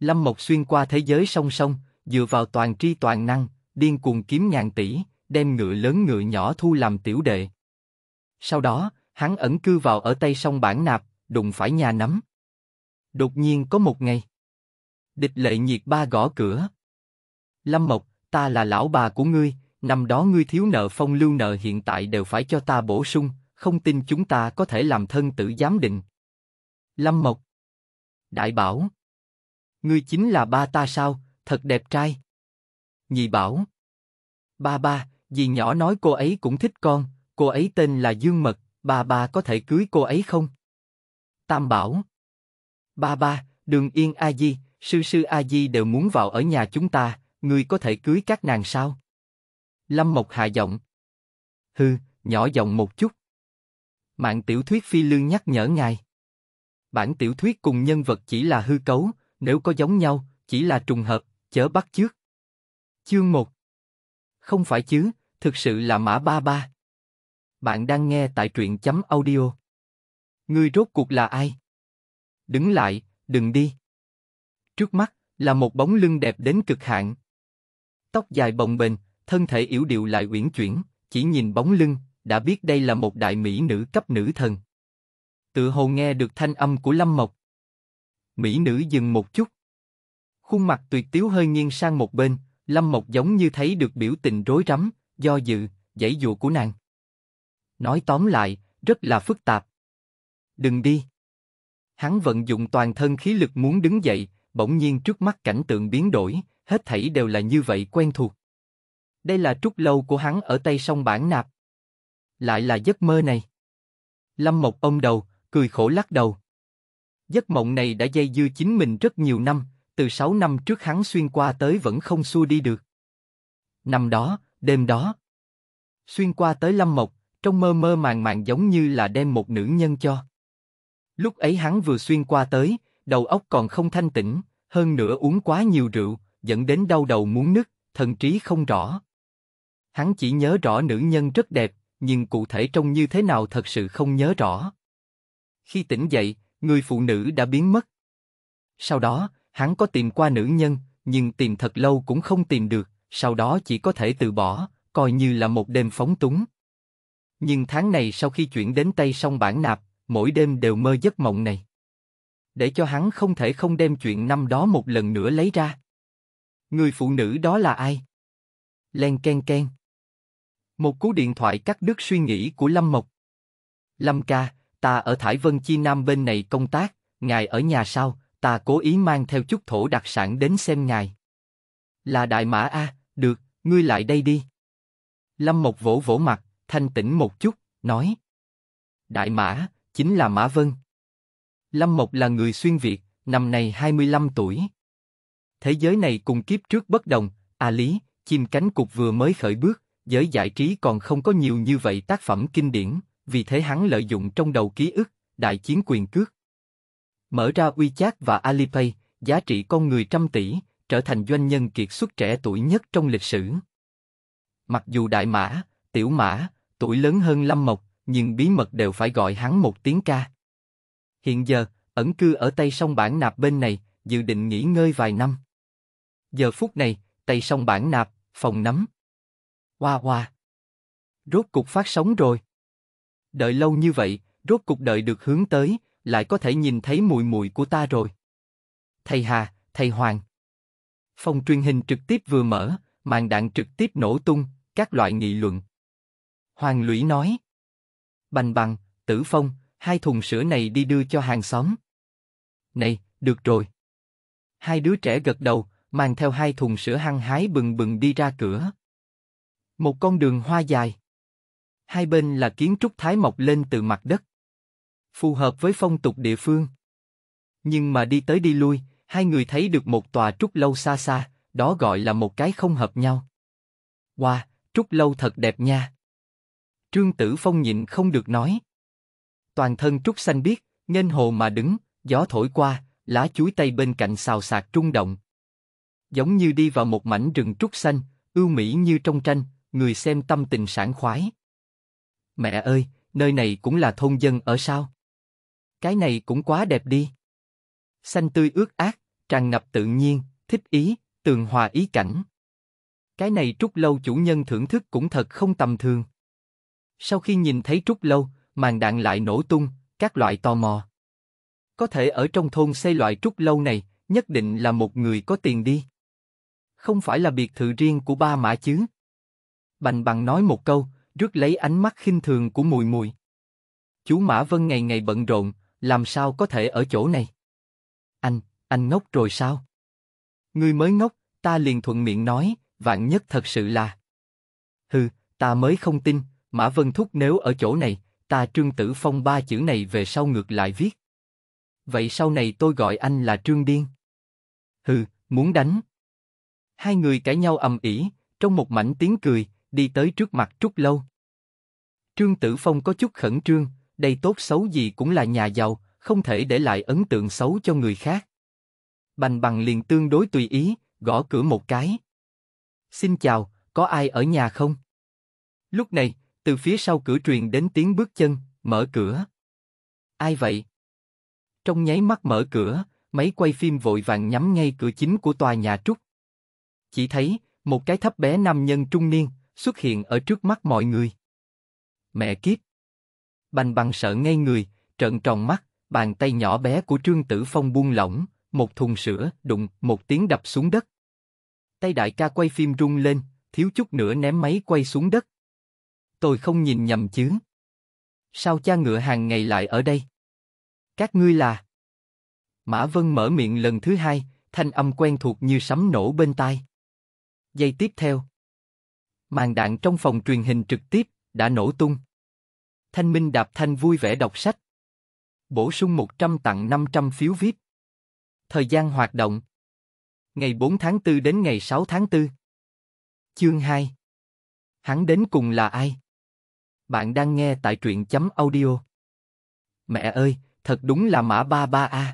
Lâm Mộc xuyên qua thế giới song song, dựa vào toàn tri toàn năng, điên cuồng kiếm ngàn tỷ, đem ngựa lớn ngựa nhỏ thu làm tiểu đệ. Sau đó, hắn ẩn cư vào ở tây sông bản nạp, đụng phải nhà nắm. Đột nhiên có một ngày, địch lệ nhiệt ba gõ cửa. Lâm Mộc, ta là lão bà của ngươi, năm đó ngươi thiếu nợ phong lưu nợ hiện tại đều phải cho ta bổ sung, không tin chúng ta có thể làm thân tử giám định. Lâm Mộc Đại bảo Ngươi chính là ba ta sao? Thật đẹp trai. Nhị bảo. Ba ba, dì nhỏ nói cô ấy cũng thích con, cô ấy tên là Dương Mật, ba ba có thể cưới cô ấy không? Tam bảo. Ba ba, đường yên A-di, sư sư A-di đều muốn vào ở nhà chúng ta, ngươi có thể cưới các nàng sao? Lâm Mộc hạ giọng. Hừ, nhỏ giọng một chút. Mạng tiểu thuyết phi lương nhắc nhở ngài. Bản tiểu thuyết cùng nhân vật chỉ là hư cấu, nếu có giống nhau, chỉ là trùng hợp, chớ bắt chước. Chương 1 Không phải chứ, thực sự là mã ba ba. Bạn đang nghe tại truyện chấm audio. người rốt cuộc là ai? Đứng lại, đừng đi. Trước mắt là một bóng lưng đẹp đến cực hạn. Tóc dài bồng bềnh, thân thể yếu điệu lại uyển chuyển, chỉ nhìn bóng lưng, đã biết đây là một đại mỹ nữ cấp nữ thần. Tự hồ nghe được thanh âm của Lâm Mộc mỹ nữ dừng một chút. Khuôn mặt tuyệt tiếu hơi nghiêng sang một bên, Lâm Mộc giống như thấy được biểu tình rối rắm, do dự, dãy dụa của nàng. Nói tóm lại, rất là phức tạp. Đừng đi. Hắn vận dụng toàn thân khí lực muốn đứng dậy, bỗng nhiên trước mắt cảnh tượng biến đổi, hết thảy đều là như vậy quen thuộc. Đây là trúc lâu của hắn ở tây sông Bản Nạp. Lại là giấc mơ này. Lâm Mộc ôm đầu, cười khổ lắc đầu. Giấc mộng này đã dây dưa chính mình rất nhiều năm, từ 6 năm trước hắn xuyên qua tới vẫn không xua đi được. Năm đó, đêm đó, xuyên qua tới Lâm Mộc, trong mơ mơ màng màng giống như là đem một nữ nhân cho. Lúc ấy hắn vừa xuyên qua tới, đầu óc còn không thanh tĩnh, hơn nữa uống quá nhiều rượu, dẫn đến đau đầu muốn nứt, thần trí không rõ. Hắn chỉ nhớ rõ nữ nhân rất đẹp, nhưng cụ thể trông như thế nào thật sự không nhớ rõ. Khi tỉnh dậy, người phụ nữ đã biến mất. Sau đó, hắn có tìm qua nữ nhân, nhưng tìm thật lâu cũng không tìm được, sau đó chỉ có thể từ bỏ, coi như là một đêm phóng túng. Nhưng tháng này sau khi chuyển đến tay sông bản nạp, mỗi đêm đều mơ giấc mộng này. Để cho hắn không thể không đem chuyện năm đó một lần nữa lấy ra. Người phụ nữ đó là ai? Len ken ken. Một cú điện thoại cắt đứt suy nghĩ của Lâm Mộc. Lâm ca, ta ở Thải Vân Chi Nam bên này công tác, ngài ở nhà sao, ta cố ý mang theo chút thổ đặc sản đến xem ngài. Là đại mã A, được, ngươi lại đây đi. Lâm Mộc vỗ vỗ mặt, thanh tĩnh một chút, nói. Đại mã, chính là Mã Vân. Lâm Mộc là người xuyên Việt, năm nay 25 tuổi. Thế giới này cùng kiếp trước bất đồng, a lý, chim cánh cục vừa mới khởi bước, giới giải trí còn không có nhiều như vậy tác phẩm kinh điển, vì thế hắn lợi dụng trong đầu ký ức, đại chiến quyền cước. Mở ra WeChat và Alipay, giá trị con người trăm tỷ, trở thành doanh nhân kiệt xuất trẻ tuổi nhất trong lịch sử. Mặc dù đại mã, tiểu mã, tuổi lớn hơn Lâm Mộc, nhưng bí mật đều phải gọi hắn một tiếng ca. Hiện giờ, ẩn cư ở Tây Sông Bản Nạp bên này, dự định nghỉ ngơi vài năm. Giờ phút này, Tây Sông Bản Nạp, phòng nắm. Hoa hoa. Rốt cục phát sóng rồi. Đợi lâu như vậy, rốt cục đợi được hướng tới, lại có thể nhìn thấy mùi mùi của ta rồi. Thầy Hà, thầy Hoàng. Phòng truyền hình trực tiếp vừa mở, màn đạn trực tiếp nổ tung, các loại nghị luận. Hoàng Lũy nói. Bành bằng, tử phong, hai thùng sữa này đi đưa cho hàng xóm. Này, được rồi. Hai đứa trẻ gật đầu, mang theo hai thùng sữa hăng hái bừng bừng đi ra cửa. Một con đường hoa dài hai bên là kiến trúc thái mọc lên từ mặt đất. Phù hợp với phong tục địa phương. Nhưng mà đi tới đi lui, hai người thấy được một tòa trúc lâu xa xa, đó gọi là một cái không hợp nhau. Wow, trúc lâu thật đẹp nha. Trương Tử Phong nhịn không được nói. Toàn thân trúc xanh biếc, nhân hồ mà đứng, gió thổi qua, lá chuối tây bên cạnh xào xạc trung động. Giống như đi vào một mảnh rừng trúc xanh, ưu mỹ như trong tranh, người xem tâm tình sảng khoái. Mẹ ơi, nơi này cũng là thôn dân ở sao? Cái này cũng quá đẹp đi. Xanh tươi ướt át, tràn ngập tự nhiên, thích ý, tường hòa ý cảnh. Cái này trúc lâu chủ nhân thưởng thức cũng thật không tầm thường. Sau khi nhìn thấy trúc lâu, màn đạn lại nổ tung, các loại tò mò. Có thể ở trong thôn xây loại trúc lâu này, nhất định là một người có tiền đi. Không phải là biệt thự riêng của ba mã chứ. Bành bằng nói một câu, rước lấy ánh mắt khinh thường của mùi mùi. Chú Mã Vân ngày ngày bận rộn, làm sao có thể ở chỗ này? Anh, anh ngốc rồi sao? người mới ngốc, ta liền thuận miệng nói, vạn nhất thật sự là. Hừ, ta mới không tin, Mã Vân Thúc nếu ở chỗ này, ta Trương Tử Phong ba chữ này về sau ngược lại viết. Vậy sau này tôi gọi anh là Trương Điên. Hừ, muốn đánh. Hai người cãi nhau ầm ĩ, trong một mảnh tiếng cười, đi tới trước mặt Trúc Lâu. Trương Tử Phong có chút khẩn trương, đây tốt xấu gì cũng là nhà giàu, không thể để lại ấn tượng xấu cho người khác. Bành bằng liền tương đối tùy ý, gõ cửa một cái. Xin chào, có ai ở nhà không? Lúc này, từ phía sau cửa truyền đến tiếng bước chân, mở cửa. Ai vậy? Trong nháy mắt mở cửa, máy quay phim vội vàng nhắm ngay cửa chính của tòa nhà Trúc. Chỉ thấy, một cái thấp bé nam nhân trung niên, xuất hiện ở trước mắt mọi người. Mẹ kiếp! Bành bằng sợ ngay người, trợn tròn mắt, bàn tay nhỏ bé của Trương Tử Phong buông lỏng, một thùng sữa đụng một tiếng đập xuống đất. Tay đại ca quay phim rung lên, thiếu chút nữa ném máy quay xuống đất. Tôi không nhìn nhầm chứ. Sao cha ngựa hàng ngày lại ở đây? Các ngươi là... Mã Vân mở miệng lần thứ hai, thanh âm quen thuộc như sấm nổ bên tai. Giây tiếp theo, Màn đạn trong phòng truyền hình trực tiếp đã nổ tung. Thanh Minh Đạp Thanh vui vẻ đọc sách. Bổ sung 100 tặng 500 phiếu VIP. Thời gian hoạt động. Ngày 4 tháng 4 đến ngày 6 tháng 4. Chương 2. Hắn đến cùng là ai? Bạn đang nghe tại truyện chấm audio. Mẹ ơi, thật đúng là mã 33A.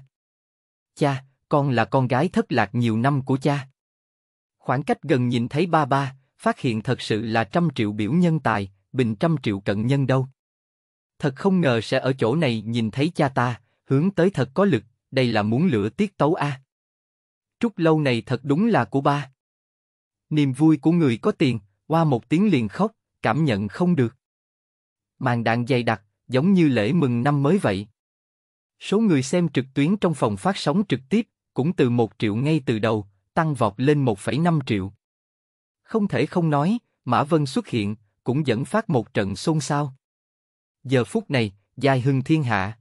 Cha, con là con gái thất lạc nhiều năm của cha. Khoảng cách gần nhìn thấy ba ba, phát hiện thật sự là trăm triệu biểu nhân tài, bình trăm triệu cận nhân đâu. Thật không ngờ sẽ ở chỗ này nhìn thấy cha ta, hướng tới thật có lực, đây là muốn lửa tiết tấu a. À. Trúc lâu này thật đúng là của ba. Niềm vui của người có tiền, qua một tiếng liền khóc, cảm nhận không được. Màn đạn dày đặc, giống như lễ mừng năm mới vậy. Số người xem trực tuyến trong phòng phát sóng trực tiếp cũng từ 1 triệu ngay từ đầu, tăng vọt lên 1,5 triệu. Không thể không nói, Mã Vân xuất hiện, cũng dẫn phát một trận xôn xao. Giờ phút này, giai hưng thiên hạ.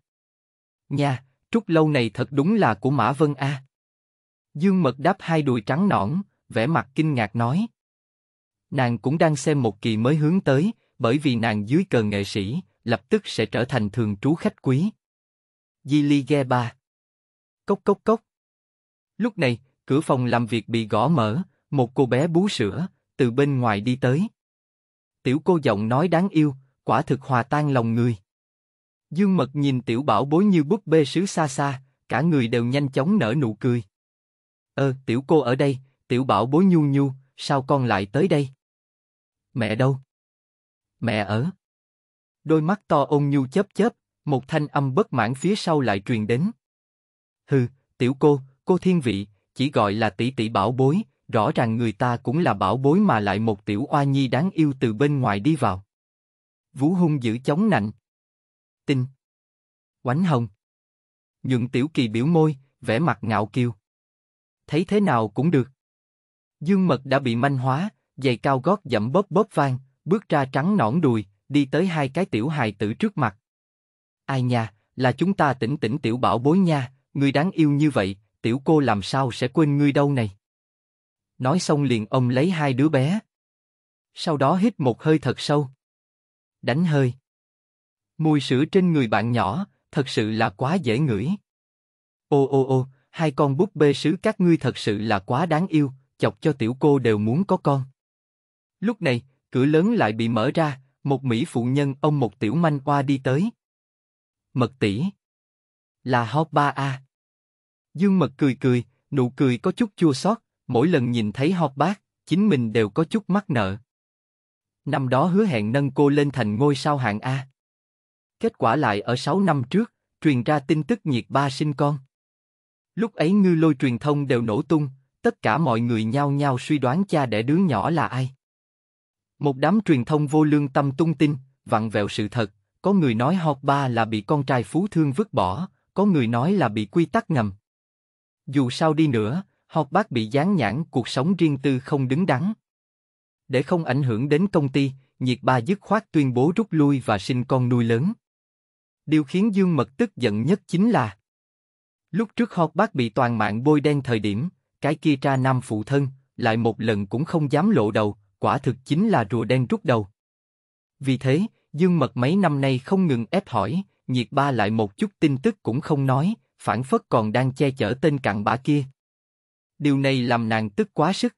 Nha, trúc lâu này thật đúng là của Mã Vân A. Dương Mật đáp hai đùi trắng nõn, vẻ mặt kinh ngạc nói. Nàng cũng đang xem một kỳ mới hướng tới, bởi vì nàng dưới cờ nghệ sĩ, lập tức sẽ trở thành thường trú khách quý. Di Ly Ghe Ba Cốc cốc cốc Lúc này, cửa phòng làm việc bị gõ mở, một cô bé bú sữa, từ bên ngoài đi tới. Tiểu cô giọng nói đáng yêu, quả thực hòa tan lòng người. Dương Mật nhìn tiểu bảo bối như búp bê sứ xa xa, cả người đều nhanh chóng nở nụ cười. Ơ, tiểu cô ở đây, tiểu bảo bối nhu nhu, sao con lại tới đây? Mẹ đâu? Mẹ ở. Đôi mắt to ôn nhu chớp chớp, một thanh âm bất mãn phía sau lại truyền đến. Hừ, tiểu cô, cô thiên vị, chỉ gọi là tỷ tỷ bảo bối, rõ ràng người ta cũng là bảo bối mà lại một tiểu oa nhi đáng yêu từ bên ngoài đi vào. Vũ hung giữ chống nạnh. Tinh, Oánh hồng. Nhượng tiểu kỳ biểu môi, vẻ mặt ngạo kiêu. Thấy thế nào cũng được. Dương mật đã bị manh hóa, giày cao gót dẫm bóp bóp vang, bước ra trắng nõn đùi, đi tới hai cái tiểu hài tử trước mặt. Ai nha, là chúng ta tỉnh tỉnh tiểu bảo bối nha, người đáng yêu như vậy, tiểu cô làm sao sẽ quên ngươi đâu này nói xong liền ông lấy hai đứa bé. Sau đó hít một hơi thật sâu. Đánh hơi. Mùi sữa trên người bạn nhỏ, thật sự là quá dễ ngửi. Ô ô ô, hai con búp bê sứ các ngươi thật sự là quá đáng yêu, chọc cho tiểu cô đều muốn có con. Lúc này, cửa lớn lại bị mở ra, một mỹ phụ nhân ông một tiểu manh qua đi tới. Mật tỷ Là hot ba a Dương Mật cười cười, nụ cười có chút chua xót, mỗi lần nhìn thấy họp bác, chính mình đều có chút mắc nợ. Năm đó hứa hẹn nâng cô lên thành ngôi sao hạng A. Kết quả lại ở 6 năm trước, truyền ra tin tức nhiệt ba sinh con. Lúc ấy ngư lôi truyền thông đều nổ tung, tất cả mọi người nhao nhao suy đoán cha đẻ đứa nhỏ là ai. Một đám truyền thông vô lương tâm tung tin, vặn vẹo sự thật, có người nói học ba là bị con trai phú thương vứt bỏ, có người nói là bị quy tắc ngầm. Dù sao đi nữa, Họp bác bị dán nhãn cuộc sống riêng tư không đứng đắn. Để không ảnh hưởng đến công ty, nhiệt ba dứt khoát tuyên bố rút lui và sinh con nuôi lớn. Điều khiến Dương Mật tức giận nhất chính là Lúc trước họp bác bị toàn mạng bôi đen thời điểm, cái kia tra nam phụ thân, lại một lần cũng không dám lộ đầu, quả thực chính là rùa đen rút đầu. Vì thế, Dương Mật mấy năm nay không ngừng ép hỏi, nhiệt ba lại một chút tin tức cũng không nói, phản phất còn đang che chở tên cặn bã kia điều này làm nàng tức quá sức.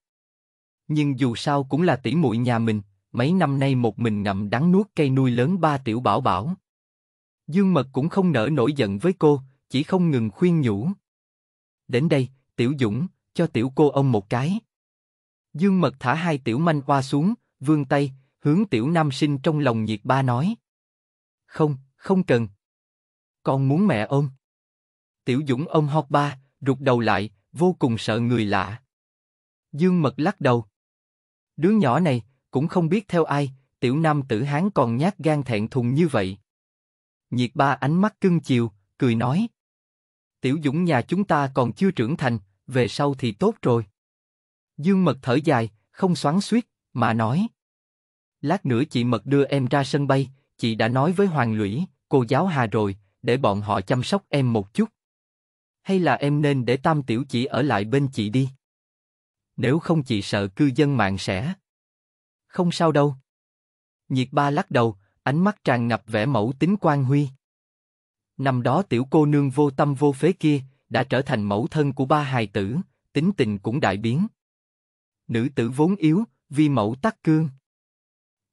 Nhưng dù sao cũng là tỷ muội nhà mình, mấy năm nay một mình ngậm đắng nuốt cây nuôi lớn ba tiểu bảo bảo. Dương Mật cũng không nỡ nổi giận với cô, chỉ không ngừng khuyên nhủ. Đến đây, Tiểu Dũng, cho Tiểu cô ông một cái. Dương Mật thả hai tiểu manh qua xuống, vươn tay, hướng Tiểu Nam Sinh trong lòng nhiệt ba nói. Không, không cần. Con muốn mẹ ôm. Tiểu Dũng ôm hót ba, rụt đầu lại, vô cùng sợ người lạ. Dương Mật lắc đầu. Đứa nhỏ này, cũng không biết theo ai, tiểu nam tử hán còn nhát gan thẹn thùng như vậy. Nhiệt ba ánh mắt cưng chiều, cười nói. Tiểu dũng nhà chúng ta còn chưa trưởng thành, về sau thì tốt rồi. Dương Mật thở dài, không xoắn suýt, mà nói. Lát nữa chị Mật đưa em ra sân bay, chị đã nói với Hoàng Lũy, cô giáo Hà rồi, để bọn họ chăm sóc em một chút hay là em nên để tam tiểu chỉ ở lại bên chị đi? Nếu không chị sợ cư dân mạng sẽ... Không sao đâu. Nhiệt ba lắc đầu, ánh mắt tràn ngập vẻ mẫu tính quan huy. Năm đó tiểu cô nương vô tâm vô phế kia, đã trở thành mẫu thân của ba hài tử, tính tình cũng đại biến. Nữ tử vốn yếu, vi mẫu tắc cương.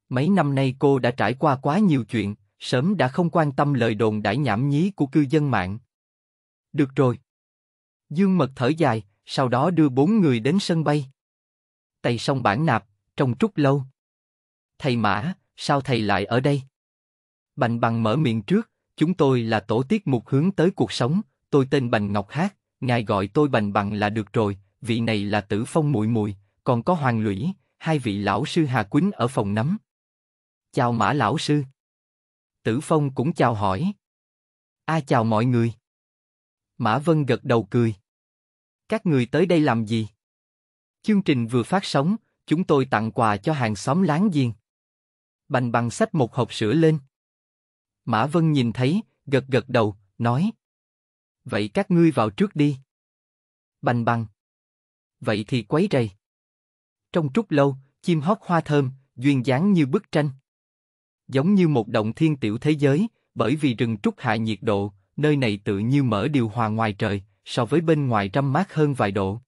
Mấy năm nay cô đã trải qua quá nhiều chuyện, sớm đã không quan tâm lời đồn đãi nhảm nhí của cư dân mạng. Được rồi, Dương Mật thở dài, sau đó đưa bốn người đến sân bay. Tây xong bản nạp, trong trúc lâu. Thầy Mã, sao thầy lại ở đây? Bành bằng mở miệng trước, chúng tôi là tổ tiết mục hướng tới cuộc sống, tôi tên Bành Ngọc Hát, ngài gọi tôi Bành bằng là được rồi, vị này là tử phong Mùi Mùi, còn có hoàng lũy, hai vị lão sư Hà Quýnh ở phòng nắm. Chào Mã lão sư. Tử Phong cũng chào hỏi. A chào mọi người. Mã Vân gật đầu cười. Các người tới đây làm gì? Chương trình vừa phát sóng, chúng tôi tặng quà cho hàng xóm láng giềng. Bành bằng xách một hộp sữa lên. Mã Vân nhìn thấy, gật gật đầu, nói. Vậy các ngươi vào trước đi. Bành bằng. Vậy thì quấy rầy. Trong trúc lâu, chim hót hoa thơm, duyên dáng như bức tranh. Giống như một động thiên tiểu thế giới, bởi vì rừng trúc hạ nhiệt độ, nơi này tự như mở điều hòa ngoài trời, so với bên ngoài trăm mát hơn vài độ.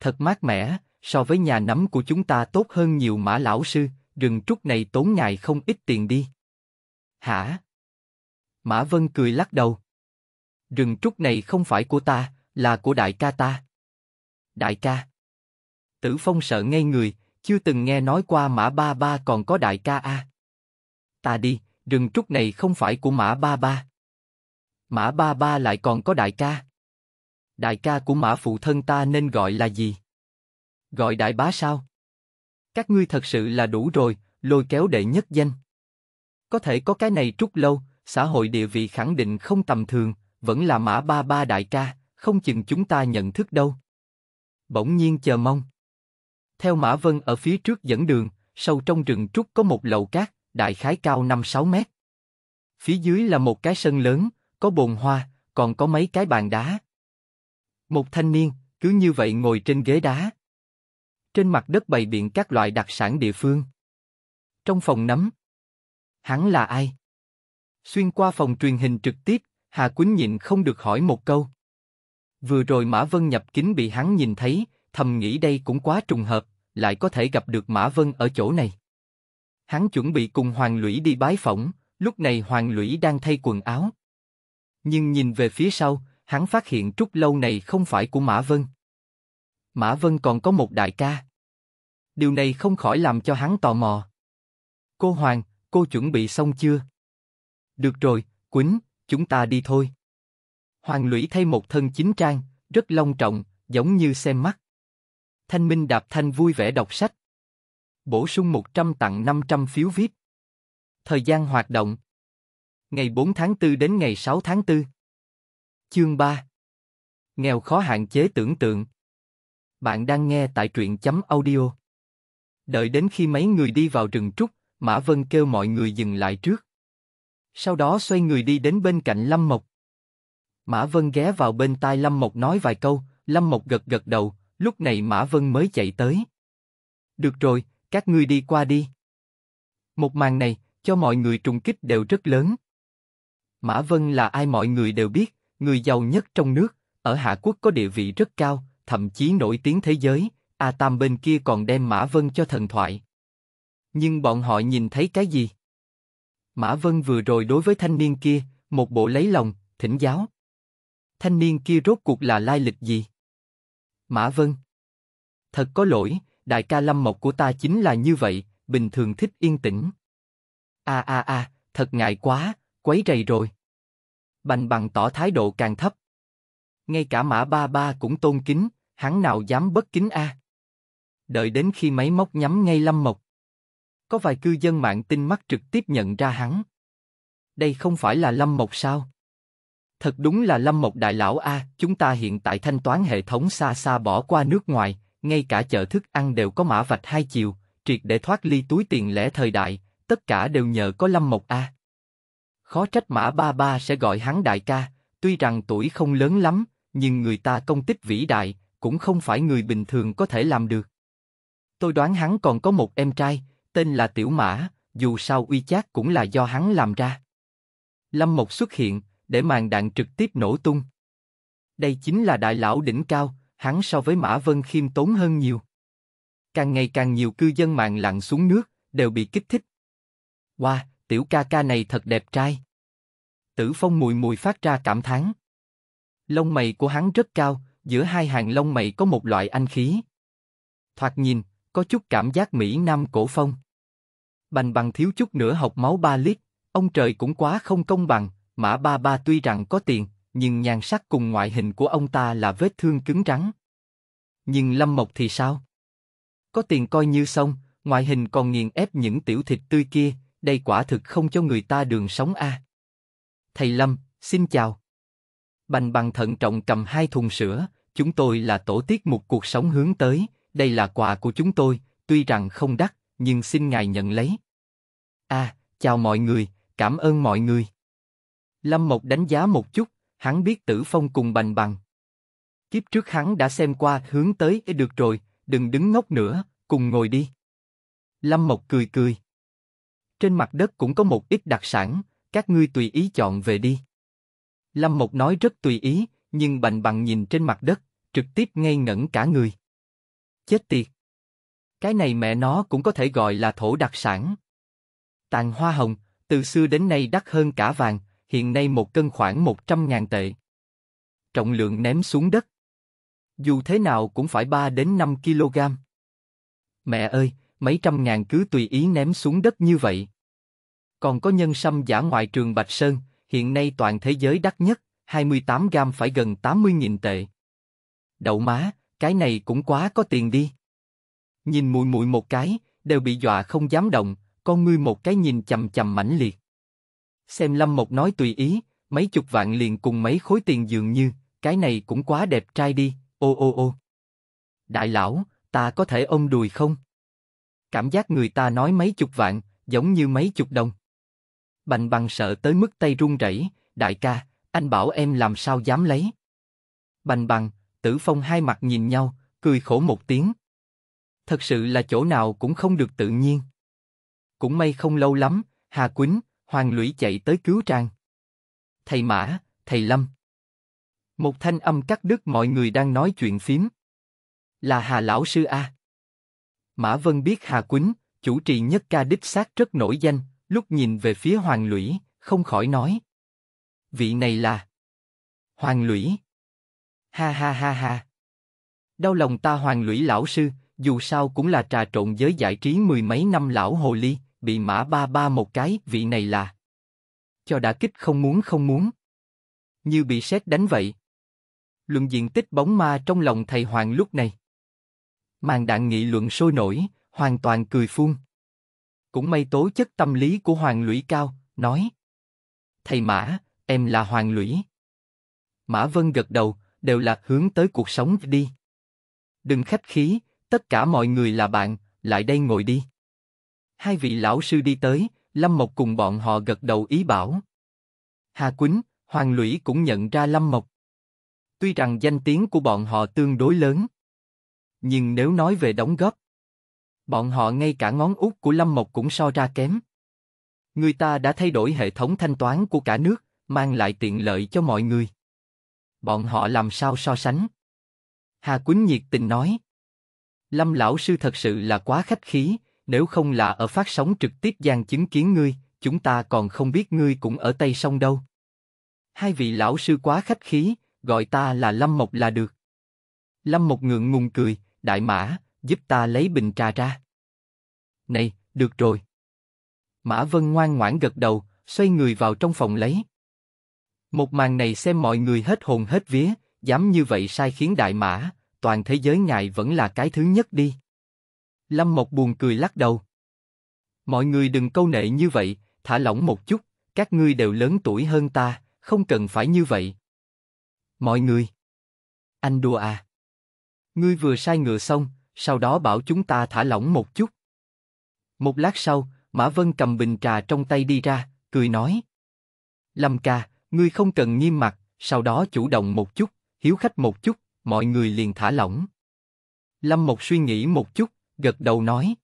Thật mát mẻ, so với nhà nắm của chúng ta tốt hơn nhiều mã lão sư, rừng trúc này tốn ngài không ít tiền đi. Hả? Mã Vân cười lắc đầu. Rừng trúc này không phải của ta, là của đại ca ta. Đại ca. Tử Phong sợ ngay người, chưa từng nghe nói qua Mã Ba Ba còn có đại ca a. Ta đi, rừng trúc này không phải của Mã Ba Ba. Mã Ba Ba lại còn có đại ca. Đại ca của mã phụ thân ta nên gọi là gì? Gọi đại bá sao? Các ngươi thật sự là đủ rồi, lôi kéo đệ nhất danh. Có thể có cái này trút lâu, xã hội địa vị khẳng định không tầm thường, vẫn là mã ba ba đại ca, không chừng chúng ta nhận thức đâu. Bỗng nhiên chờ mong. Theo Mã Vân ở phía trước dẫn đường, sâu trong rừng trúc có một lầu cát, đại khái cao 5-6 mét. Phía dưới là một cái sân lớn, có bồn hoa, còn có mấy cái bàn đá, một thanh niên, cứ như vậy ngồi trên ghế đá. Trên mặt đất bày biện các loại đặc sản địa phương. Trong phòng nấm Hắn là ai? Xuyên qua phòng truyền hình trực tiếp, Hà Quýnh nhịn không được hỏi một câu. Vừa rồi Mã Vân nhập kính bị hắn nhìn thấy, thầm nghĩ đây cũng quá trùng hợp, lại có thể gặp được Mã Vân ở chỗ này. Hắn chuẩn bị cùng Hoàng Lũy đi bái phỏng, lúc này Hoàng Lũy đang thay quần áo. Nhưng nhìn về phía sau, hắn phát hiện trúc lâu này không phải của Mã Vân. Mã Vân còn có một đại ca. Điều này không khỏi làm cho hắn tò mò. Cô Hoàng, cô chuẩn bị xong chưa? Được rồi, Quýnh, chúng ta đi thôi. Hoàng Lũy thay một thân chính trang, rất long trọng, giống như xem mắt. Thanh Minh đạp thanh vui vẻ đọc sách. Bổ sung 100 tặng 500 phiếu VIP. Thời gian hoạt động Ngày 4 tháng 4 đến ngày 6 tháng 4 Chương 3 Nghèo khó hạn chế tưởng tượng Bạn đang nghe tại truyện chấm audio Đợi đến khi mấy người đi vào rừng trúc, Mã Vân kêu mọi người dừng lại trước. Sau đó xoay người đi đến bên cạnh Lâm Mộc. Mã Vân ghé vào bên tai Lâm Mộc nói vài câu, Lâm Mộc gật gật đầu, lúc này Mã Vân mới chạy tới. Được rồi, các ngươi đi qua đi. Một màn này, cho mọi người trùng kích đều rất lớn. Mã Vân là ai mọi người đều biết, người giàu nhất trong nước, ở Hạ Quốc có địa vị rất cao, thậm chí nổi tiếng thế giới, A Tam bên kia còn đem Mã Vân cho thần thoại. Nhưng bọn họ nhìn thấy cái gì? Mã Vân vừa rồi đối với thanh niên kia, một bộ lấy lòng, thỉnh giáo. Thanh niên kia rốt cuộc là lai lịch gì? Mã Vân Thật có lỗi, đại ca lâm mộc của ta chính là như vậy, bình thường thích yên tĩnh. A a a, thật ngại quá, quấy rầy rồi. Bành bằng tỏ thái độ càng thấp. Ngay cả mã ba ba cũng tôn kính, hắn nào dám bất kính a? À? Đợi đến khi máy móc nhắm ngay Lâm Mộc. Có vài cư dân mạng tin mắt trực tiếp nhận ra hắn. Đây không phải là Lâm Mộc sao? Thật đúng là Lâm Mộc đại lão a, à, chúng ta hiện tại thanh toán hệ thống xa xa bỏ qua nước ngoài, ngay cả chợ thức ăn đều có mã vạch hai chiều, triệt để thoát ly túi tiền lẻ thời đại, tất cả đều nhờ có Lâm Mộc a. À. Khó trách Mã Ba Ba sẽ gọi hắn đại ca, tuy rằng tuổi không lớn lắm, nhưng người ta công tích vĩ đại, cũng không phải người bình thường có thể làm được. Tôi đoán hắn còn có một em trai, tên là Tiểu Mã, dù sao uy chát cũng là do hắn làm ra. Lâm Mộc xuất hiện, để màn đạn trực tiếp nổ tung. Đây chính là đại lão đỉnh cao, hắn so với Mã Vân khiêm tốn hơn nhiều. Càng ngày càng nhiều cư dân mạng lặn xuống nước, đều bị kích thích. Wow, tiểu ca ca này thật đẹp trai. Tử Phong mùi mùi phát ra cảm thán. Lông mày của hắn rất cao, giữa hai hàng lông mày có một loại anh khí. Thoạt nhìn, có chút cảm giác Mỹ Nam cổ phong. Bành bằng thiếu chút nữa học máu ba lít, ông trời cũng quá không công bằng, mã ba ba tuy rằng có tiền, nhưng nhan sắc cùng ngoại hình của ông ta là vết thương cứng rắn. Nhưng Lâm Mộc thì sao? Có tiền coi như xong, ngoại hình còn nghiền ép những tiểu thịt tươi kia, đây quả thực không cho người ta đường sống a. À thầy Lâm, xin chào. Bành bằng thận trọng cầm hai thùng sữa, chúng tôi là tổ tiết một cuộc sống hướng tới, đây là quà của chúng tôi, tuy rằng không đắt, nhưng xin ngài nhận lấy. À, chào mọi người, cảm ơn mọi người. Lâm Mộc đánh giá một chút, hắn biết Tử Phong cùng Bành Bằng. Kiếp trước hắn đã xem qua hướng tới được rồi, đừng đứng ngốc nữa, cùng ngồi đi. Lâm Mộc cười cười. Trên mặt đất cũng có một ít đặc sản, các ngươi tùy ý chọn về đi. Lâm Mộc nói rất tùy ý, nhưng bành bằng nhìn trên mặt đất, trực tiếp ngây ngẩn cả người. Chết tiệt! Cái này mẹ nó cũng có thể gọi là thổ đặc sản. Tàn hoa hồng, từ xưa đến nay đắt hơn cả vàng, hiện nay một cân khoảng 100 ngàn tệ. Trọng lượng ném xuống đất. Dù thế nào cũng phải 3 đến 5 kg. Mẹ ơi, mấy trăm ngàn cứ tùy ý ném xuống đất như vậy, còn có nhân sâm giả ngoại trường Bạch Sơn, hiện nay toàn thế giới đắt nhất, 28 gram phải gần 80.000 tệ. Đậu má, cái này cũng quá có tiền đi. Nhìn mùi mùi một cái, đều bị dọa không dám động, con ngươi một cái nhìn chầm chầm mãnh liệt. Xem Lâm Mộc nói tùy ý, mấy chục vạn liền cùng mấy khối tiền dường như, cái này cũng quá đẹp trai đi, ô ô ô. Đại lão, ta có thể ôm đùi không? Cảm giác người ta nói mấy chục vạn, giống như mấy chục đồng. Bành bằng sợ tới mức tay run rẩy, đại ca, anh bảo em làm sao dám lấy. Bành bằng, tử phong hai mặt nhìn nhau, cười khổ một tiếng. Thật sự là chỗ nào cũng không được tự nhiên. Cũng may không lâu lắm, Hà Quýnh, Hoàng Lũy chạy tới cứu Trang. Thầy Mã, thầy Lâm. Một thanh âm cắt đứt mọi người đang nói chuyện phím. Là Hà Lão Sư A. Mã Vân biết Hà Quýnh, chủ trì nhất ca đích xác rất nổi danh, Lúc nhìn về phía Hoàng Lũy, không khỏi nói. Vị này là... Hoàng Lũy. Ha ha ha ha. Đau lòng ta Hoàng Lũy lão sư, dù sao cũng là trà trộn giới giải trí mười mấy năm lão hồ ly, bị mã ba ba một cái, vị này là... Cho đã kích không muốn không muốn. Như bị sét đánh vậy. Luận diện tích bóng ma trong lòng thầy Hoàng lúc này. Màn đạn nghị luận sôi nổi, hoàn toàn cười phun. Cũng may tố chất tâm lý của Hoàng Lũy cao, nói. Thầy Mã, em là Hoàng Lũy. Mã Vân gật đầu, đều là hướng tới cuộc sống đi. Đừng khách khí, tất cả mọi người là bạn, lại đây ngồi đi. Hai vị lão sư đi tới, Lâm Mộc cùng bọn họ gật đầu ý bảo. Hà Quýnh, Hoàng Lũy cũng nhận ra Lâm Mộc. Tuy rằng danh tiếng của bọn họ tương đối lớn, nhưng nếu nói về đóng góp, bọn họ ngay cả ngón út của Lâm Mộc cũng so ra kém. Người ta đã thay đổi hệ thống thanh toán của cả nước, mang lại tiện lợi cho mọi người. Bọn họ làm sao so sánh? Hà Quýnh nhiệt tình nói. Lâm lão sư thật sự là quá khách khí, nếu không là ở phát sóng trực tiếp gian chứng kiến ngươi, chúng ta còn không biết ngươi cũng ở Tây Sông đâu. Hai vị lão sư quá khách khí, gọi ta là Lâm Mộc là được. Lâm Mộc ngượng ngùng cười, đại mã, giúp ta lấy bình trà ra. Này, được rồi. Mã Vân ngoan ngoãn gật đầu, xoay người vào trong phòng lấy. Một màn này xem mọi người hết hồn hết vía, dám như vậy sai khiến đại mã, toàn thế giới ngài vẫn là cái thứ nhất đi. Lâm Mộc buồn cười lắc đầu. Mọi người đừng câu nệ như vậy, thả lỏng một chút, các ngươi đều lớn tuổi hơn ta, không cần phải như vậy. Mọi người. Anh đùa à. Ngươi vừa sai ngựa xong, sau đó bảo chúng ta thả lỏng một chút. Một lát sau, Mã Vân cầm bình trà trong tay đi ra, cười nói. Lâm ca, ngươi không cần nghiêm mặt, sau đó chủ động một chút, hiếu khách một chút, mọi người liền thả lỏng. Lâm Mộc suy nghĩ một chút, gật đầu nói.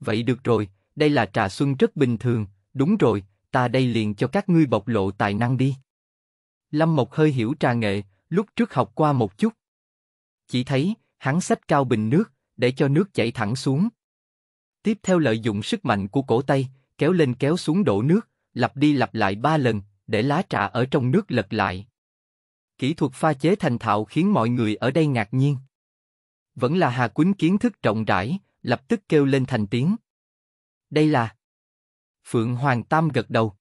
Vậy được rồi, đây là trà xuân rất bình thường, đúng rồi, ta đây liền cho các ngươi bộc lộ tài năng đi. Lâm Mộc hơi hiểu trà nghệ, lúc trước học qua một chút. Chỉ thấy, hắn xách cao bình nước, để cho nước chảy thẳng xuống. Tiếp theo lợi dụng sức mạnh của cổ tay, kéo lên kéo xuống đổ nước, lặp đi lặp lại ba lần, để lá trà ở trong nước lật lại. Kỹ thuật pha chế thành thạo khiến mọi người ở đây ngạc nhiên. Vẫn là Hà Quýnh kiến thức rộng rãi, lập tức kêu lên thành tiếng. Đây là... Phượng Hoàng Tam gật đầu.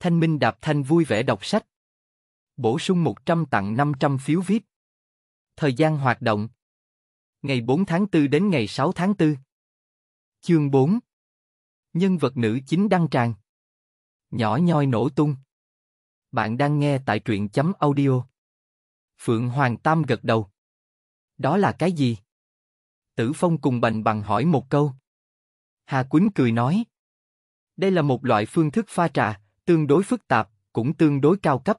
Thanh Minh Đạp Thanh vui vẻ đọc sách. Bổ sung 100 tặng 500 phiếu viết Thời gian hoạt động ngày 4 tháng 4 đến ngày 6 tháng 4. Chương 4 Nhân vật nữ chính đăng tràng Nhỏ nhoi nổ tung Bạn đang nghe tại truyện chấm audio Phượng Hoàng Tam gật đầu Đó là cái gì? Tử Phong cùng Bành Bằng hỏi một câu Hà Quýnh cười nói Đây là một loại phương thức pha trà, tương đối phức tạp, cũng tương đối cao cấp.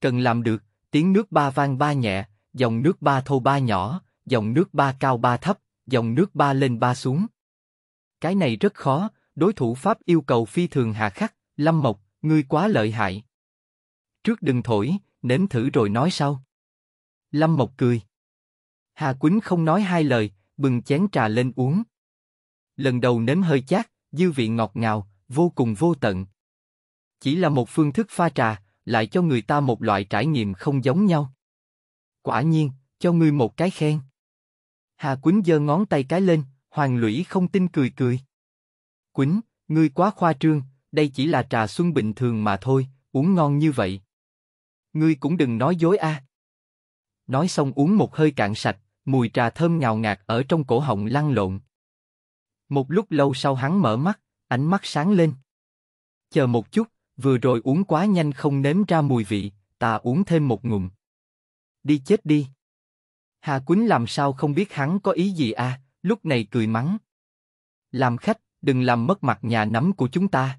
Cần làm được, tiếng nước ba vang ba nhẹ, dòng nước ba thô ba nhỏ, dòng nước ba cao ba thấp, dòng nước ba lên ba xuống. Cái này rất khó, đối thủ Pháp yêu cầu phi thường hà khắc, Lâm Mộc, ngươi quá lợi hại. Trước đừng thổi, nếm thử rồi nói sau. Lâm Mộc cười. Hà Quýnh không nói hai lời, bừng chén trà lên uống. Lần đầu nếm hơi chát, dư vị ngọt ngào, vô cùng vô tận. Chỉ là một phương thức pha trà, lại cho người ta một loại trải nghiệm không giống nhau. Quả nhiên, cho ngươi một cái khen. Hà Quýnh giơ ngón tay cái lên, Hoàng Lũy không tin cười cười. Quýnh, ngươi quá khoa trương, đây chỉ là trà xuân bình thường mà thôi, uống ngon như vậy. Ngươi cũng đừng nói dối a. À. Nói xong uống một hơi cạn sạch, mùi trà thơm ngào ngạt ở trong cổ họng lăn lộn. Một lúc lâu sau hắn mở mắt, ánh mắt sáng lên. Chờ một chút, vừa rồi uống quá nhanh không nếm ra mùi vị, ta uống thêm một ngụm. Đi chết đi. Hà Quýnh làm sao không biết hắn có ý gì à, lúc này cười mắng. Làm khách, đừng làm mất mặt nhà nắm của chúng ta.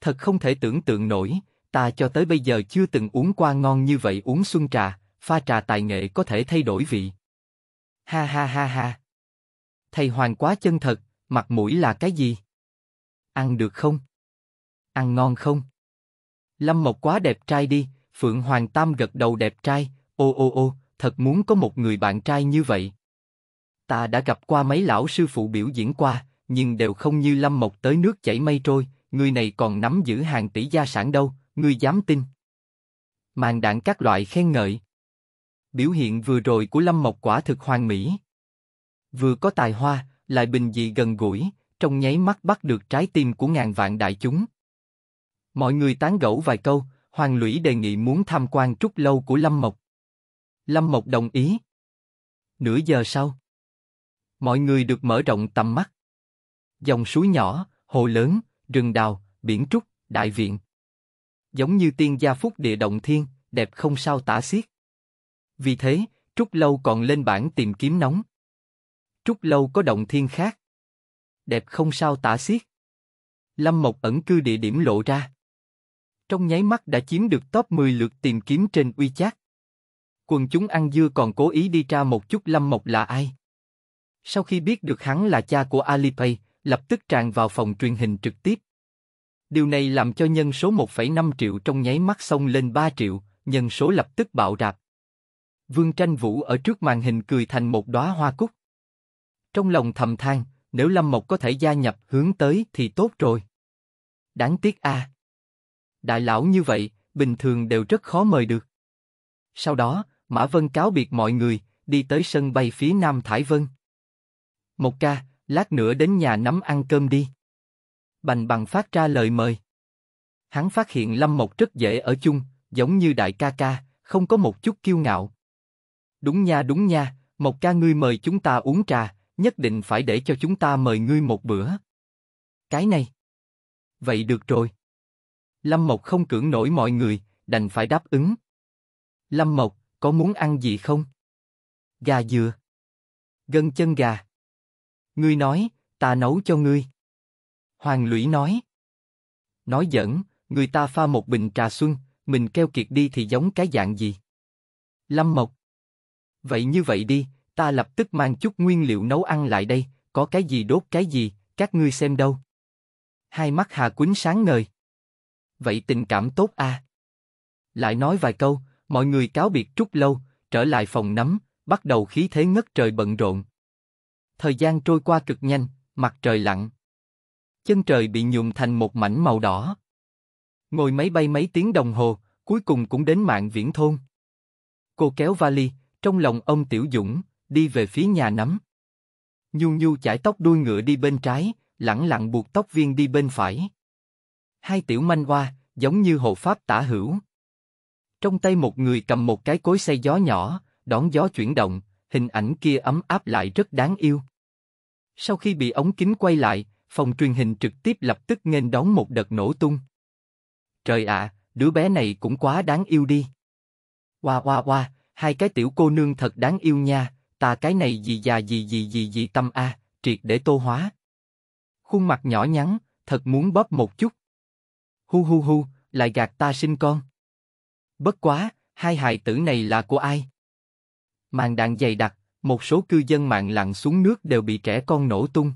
Thật không thể tưởng tượng nổi, ta cho tới bây giờ chưa từng uống qua ngon như vậy uống xuân trà, pha trà tài nghệ có thể thay đổi vị. Ha ha ha ha. Thầy Hoàng quá chân thật, mặt mũi là cái gì? Ăn được không? Ăn ngon không? Lâm Mộc quá đẹp trai đi, Phượng Hoàng Tam gật đầu đẹp trai, ô ô ô, thật muốn có một người bạn trai như vậy. Ta đã gặp qua mấy lão sư phụ biểu diễn qua, nhưng đều không như Lâm Mộc tới nước chảy mây trôi, người này còn nắm giữ hàng tỷ gia sản đâu, người dám tin. Màn đạn các loại khen ngợi. Biểu hiện vừa rồi của Lâm Mộc quả thực hoàn mỹ. Vừa có tài hoa, lại bình dị gần gũi, trong nháy mắt bắt được trái tim của ngàn vạn đại chúng. Mọi người tán gẫu vài câu, Hoàng Lũy đề nghị muốn tham quan trúc lâu của Lâm Mộc. Lâm Mộc đồng ý. Nửa giờ sau, mọi người được mở rộng tầm mắt. Dòng suối nhỏ, hồ lớn, rừng đào, biển trúc, đại viện. Giống như tiên gia phúc địa động thiên, đẹp không sao tả xiết. Vì thế, Trúc Lâu còn lên bảng tìm kiếm nóng. Trúc Lâu có động thiên khác. Đẹp không sao tả xiết. Lâm Mộc ẩn cư địa điểm lộ ra. Trong nháy mắt đã chiếm được top 10 lượt tìm kiếm trên uy chát quần chúng ăn dưa còn cố ý đi tra một chút Lâm Mộc là ai. Sau khi biết được hắn là cha của Alipay, lập tức tràn vào phòng truyền hình trực tiếp. Điều này làm cho nhân số 1,5 triệu trong nháy mắt xông lên 3 triệu, nhân số lập tức bạo đạp. Vương Tranh Vũ ở trước màn hình cười thành một đóa hoa cúc. Trong lòng thầm than, nếu Lâm Mộc có thể gia nhập hướng tới thì tốt rồi. Đáng tiếc a. À. Đại lão như vậy, bình thường đều rất khó mời được. Sau đó, Mã Vân cáo biệt mọi người, đi tới sân bay phía Nam Thải Vân. Một ca, lát nữa đến nhà nắm ăn cơm đi. Bành bằng phát ra lời mời. Hắn phát hiện Lâm Mộc rất dễ ở chung, giống như đại ca ca, không có một chút kiêu ngạo. Đúng nha đúng nha, Mộc ca ngươi mời chúng ta uống trà, nhất định phải để cho chúng ta mời ngươi một bữa. Cái này. Vậy được rồi. Lâm Mộc không cưỡng nổi mọi người, đành phải đáp ứng. Lâm Mộc, có muốn ăn gì không? Gà dừa. Gân chân gà. Ngươi nói, ta nấu cho ngươi. Hoàng Lũy nói. Nói giỡn, người ta pha một bình trà xuân, mình keo kiệt đi thì giống cái dạng gì? Lâm Mộc. Vậy như vậy đi, ta lập tức mang chút nguyên liệu nấu ăn lại đây, có cái gì đốt cái gì, các ngươi xem đâu. Hai mắt Hà Quýnh sáng ngời. Vậy tình cảm tốt à? Lại nói vài câu, Mọi người cáo biệt trúc lâu, trở lại phòng nắm, bắt đầu khí thế ngất trời bận rộn. Thời gian trôi qua cực nhanh, mặt trời lặn. Chân trời bị nhuộm thành một mảnh màu đỏ. Ngồi máy bay mấy tiếng đồng hồ, cuối cùng cũng đến mạng viễn thôn. Cô kéo vali, trong lòng ông Tiểu Dũng, đi về phía nhà nắm. Nhu nhu chải tóc đuôi ngựa đi bên trái, lẳng lặng buộc tóc viên đi bên phải. Hai tiểu manh hoa, giống như hộ pháp tả hữu. Trong tay một người cầm một cái cối xay gió nhỏ, đón gió chuyển động, hình ảnh kia ấm áp lại rất đáng yêu. Sau khi bị ống kính quay lại, phòng truyền hình trực tiếp lập tức nghênh đón một đợt nổ tung. Trời ạ, à, đứa bé này cũng quá đáng yêu đi. Hoa hoa hoa, hai cái tiểu cô nương thật đáng yêu nha, ta cái này gì già gì gì gì gì tâm a, à, triệt để tô hóa. Khuôn mặt nhỏ nhắn, thật muốn bóp một chút. Hu hu hu, lại gạt ta sinh con. Bất quá, hai hài tử này là của ai? Màn đạn dày đặc, một số cư dân mạng lặn xuống nước đều bị trẻ con nổ tung.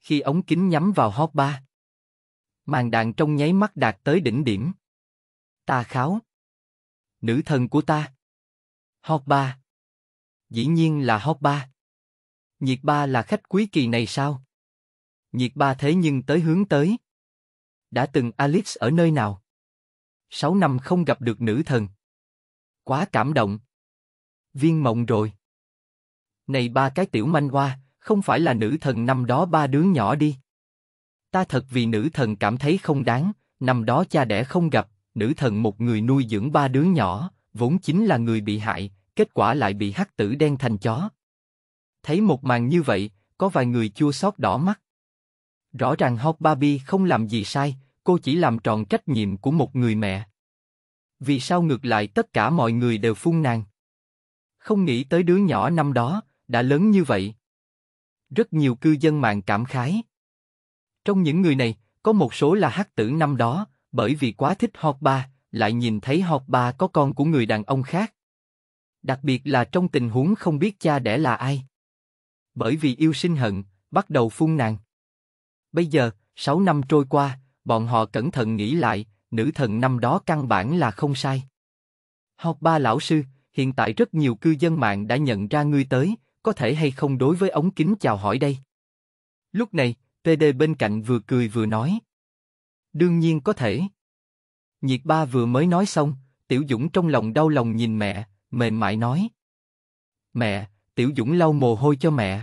Khi ống kính nhắm vào hot ba, màn đạn trong nháy mắt đạt tới đỉnh điểm. Ta kháo. Nữ thần của ta. Hot ba. Dĩ nhiên là hot ba. Nhiệt ba là khách quý kỳ này sao? Nhiệt ba thế nhưng tới hướng tới. Đã từng Alex ở nơi nào? sáu năm không gặp được nữ thần. Quá cảm động. Viên mộng rồi. Này ba cái tiểu manh hoa, không phải là nữ thần năm đó ba đứa nhỏ đi. Ta thật vì nữ thần cảm thấy không đáng, năm đó cha đẻ không gặp, nữ thần một người nuôi dưỡng ba đứa nhỏ, vốn chính là người bị hại, kết quả lại bị hắc tử đen thành chó. Thấy một màn như vậy, có vài người chua xót đỏ mắt. Rõ ràng Hot Barbie không làm gì sai, cô chỉ làm tròn trách nhiệm của một người mẹ. Vì sao ngược lại tất cả mọi người đều phun nàng? Không nghĩ tới đứa nhỏ năm đó, đã lớn như vậy. Rất nhiều cư dân mạng cảm khái. Trong những người này, có một số là hắc tử năm đó, bởi vì quá thích hot ba, lại nhìn thấy hot ba có con của người đàn ông khác. Đặc biệt là trong tình huống không biết cha đẻ là ai. Bởi vì yêu sinh hận, bắt đầu phun nàng. Bây giờ, 6 năm trôi qua, bọn họ cẩn thận nghĩ lại, nữ thần năm đó căn bản là không sai. Học ba lão sư, hiện tại rất nhiều cư dân mạng đã nhận ra ngươi tới, có thể hay không đối với ống kính chào hỏi đây. Lúc này, td bên cạnh vừa cười vừa nói. Đương nhiên có thể. Nhiệt ba vừa mới nói xong, Tiểu Dũng trong lòng đau lòng nhìn mẹ, mềm mại nói. Mẹ, Tiểu Dũng lau mồ hôi cho mẹ.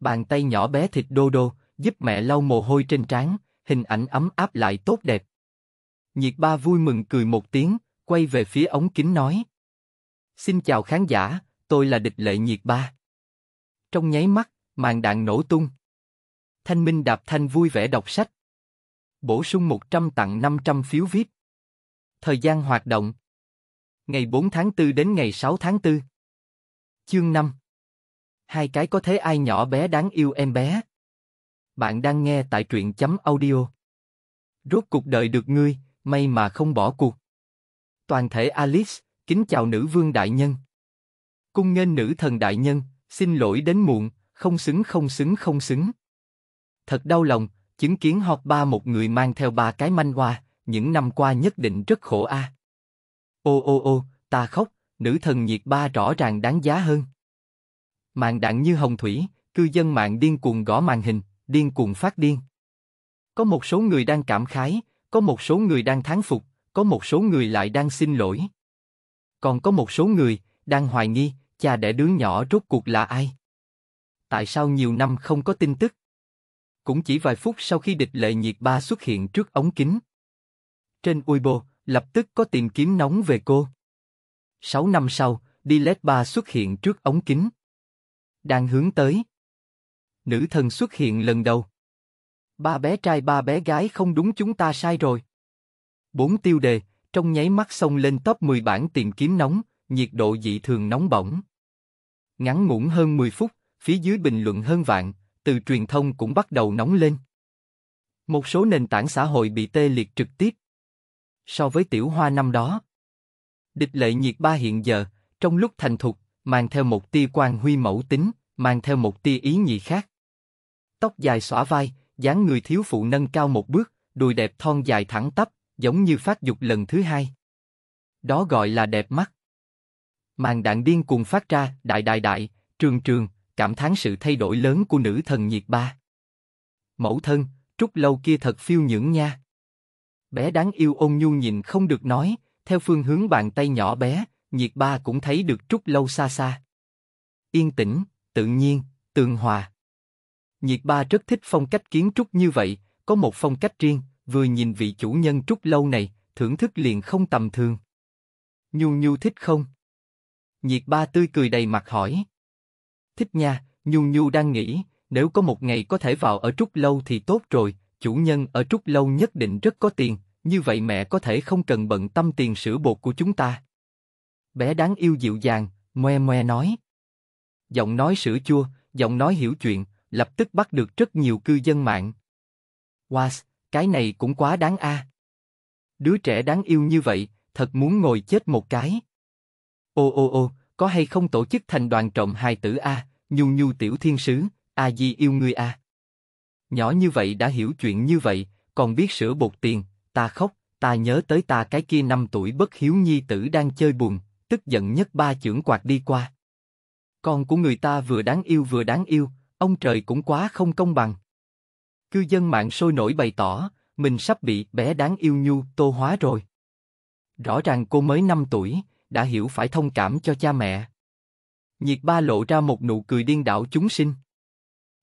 Bàn tay nhỏ bé thịt đô đô, giúp mẹ lau mồ hôi trên trán, hình ảnh ấm áp lại tốt đẹp. Nhiệt ba vui mừng cười một tiếng, quay về phía ống kính nói. Xin chào khán giả, tôi là địch lệ nhiệt ba. Trong nháy mắt, màn đạn nổ tung. Thanh Minh đạp thanh vui vẻ đọc sách. Bổ sung 100 tặng 500 phiếu VIP. Thời gian hoạt động. Ngày 4 tháng 4 đến ngày 6 tháng 4. Chương 5. Hai cái có thế ai nhỏ bé đáng yêu em bé. Bạn đang nghe tại truyện chấm audio. Rốt cuộc đời được ngươi, may mà không bỏ cuộc. Toàn thể Alice, kính chào nữ vương đại nhân. Cung nghênh nữ thần đại nhân, xin lỗi đến muộn, không xứng không xứng không xứng. Thật đau lòng, chứng kiến họp ba một người mang theo ba cái manh hoa, những năm qua nhất định rất khổ a. À. Ô ô ô, ta khóc, nữ thần nhiệt ba rõ ràng đáng giá hơn. Mạng đạn như hồng thủy, cư dân mạng điên cuồng gõ màn hình, điên cuồng phát điên. Có một số người đang cảm khái, có một số người đang thán phục, có một số người lại đang xin lỗi. Còn có một số người đang hoài nghi, cha đẻ đứa nhỏ rốt cuộc là ai? Tại sao nhiều năm không có tin tức? Cũng chỉ vài phút sau khi địch lệ nhiệt ba xuất hiện trước ống kính. Trên Weibo, lập tức có tìm kiếm nóng về cô. Sáu năm sau, Dilet ba xuất hiện trước ống kính. Đang hướng tới nữ thần xuất hiện lần đầu. Ba bé trai ba bé gái không đúng chúng ta sai rồi. Bốn tiêu đề, trong nháy mắt xông lên top 10 bản tìm kiếm nóng, nhiệt độ dị thường nóng bỏng. Ngắn ngủn hơn 10 phút, phía dưới bình luận hơn vạn, từ truyền thông cũng bắt đầu nóng lên. Một số nền tảng xã hội bị tê liệt trực tiếp. So với tiểu hoa năm đó, địch lệ nhiệt ba hiện giờ, trong lúc thành thục, mang theo một tia quan huy mẫu tính, mang theo một tia ý nhị khác tóc dài xõa vai, dáng người thiếu phụ nâng cao một bước, đùi đẹp thon dài thẳng tắp, giống như phát dục lần thứ hai. Đó gọi là đẹp mắt. Màn đạn điên cuồng phát ra, đại đại đại, trường trường, cảm thán sự thay đổi lớn của nữ thần nhiệt ba. Mẫu thân, trúc lâu kia thật phiêu nhưỡng nha. Bé đáng yêu ôn nhu nhìn không được nói, theo phương hướng bàn tay nhỏ bé, nhiệt ba cũng thấy được trúc lâu xa xa. Yên tĩnh, tự nhiên, tường hòa. Nhiệt ba rất thích phong cách kiến trúc như vậy, có một phong cách riêng, vừa nhìn vị chủ nhân trúc lâu này, thưởng thức liền không tầm thường. Nhu Nhu thích không? Nhiệt ba tươi cười đầy mặt hỏi. Thích nha, Nhu Nhu đang nghĩ, nếu có một ngày có thể vào ở trúc lâu thì tốt rồi, chủ nhân ở trúc lâu nhất định rất có tiền, như vậy mẹ có thể không cần bận tâm tiền sữa bột của chúng ta. Bé đáng yêu dịu dàng, moe moe nói. Giọng nói sữa chua, giọng nói hiểu chuyện, lập tức bắt được rất nhiều cư dân mạng. Was, cái này cũng quá đáng a. À. Đứa trẻ đáng yêu như vậy, thật muốn ngồi chết một cái. Ô ô ô, có hay không tổ chức thành đoàn trộm hài tử a, à, nhu nhu tiểu thiên sứ, a à di yêu ngươi a. Nhỏ như vậy đã hiểu chuyện như vậy, còn biết sửa bột tiền, ta khóc, ta nhớ tới ta cái kia năm tuổi bất hiếu nhi tử đang chơi buồn, tức giận nhất ba chưởng quạt đi qua. Con của người ta vừa đáng yêu vừa đáng yêu, ông trời cũng quá không công bằng. Cư dân mạng sôi nổi bày tỏ, mình sắp bị bé đáng yêu nhu tô hóa rồi. Rõ ràng cô mới 5 tuổi, đã hiểu phải thông cảm cho cha mẹ. Nhiệt ba lộ ra một nụ cười điên đảo chúng sinh.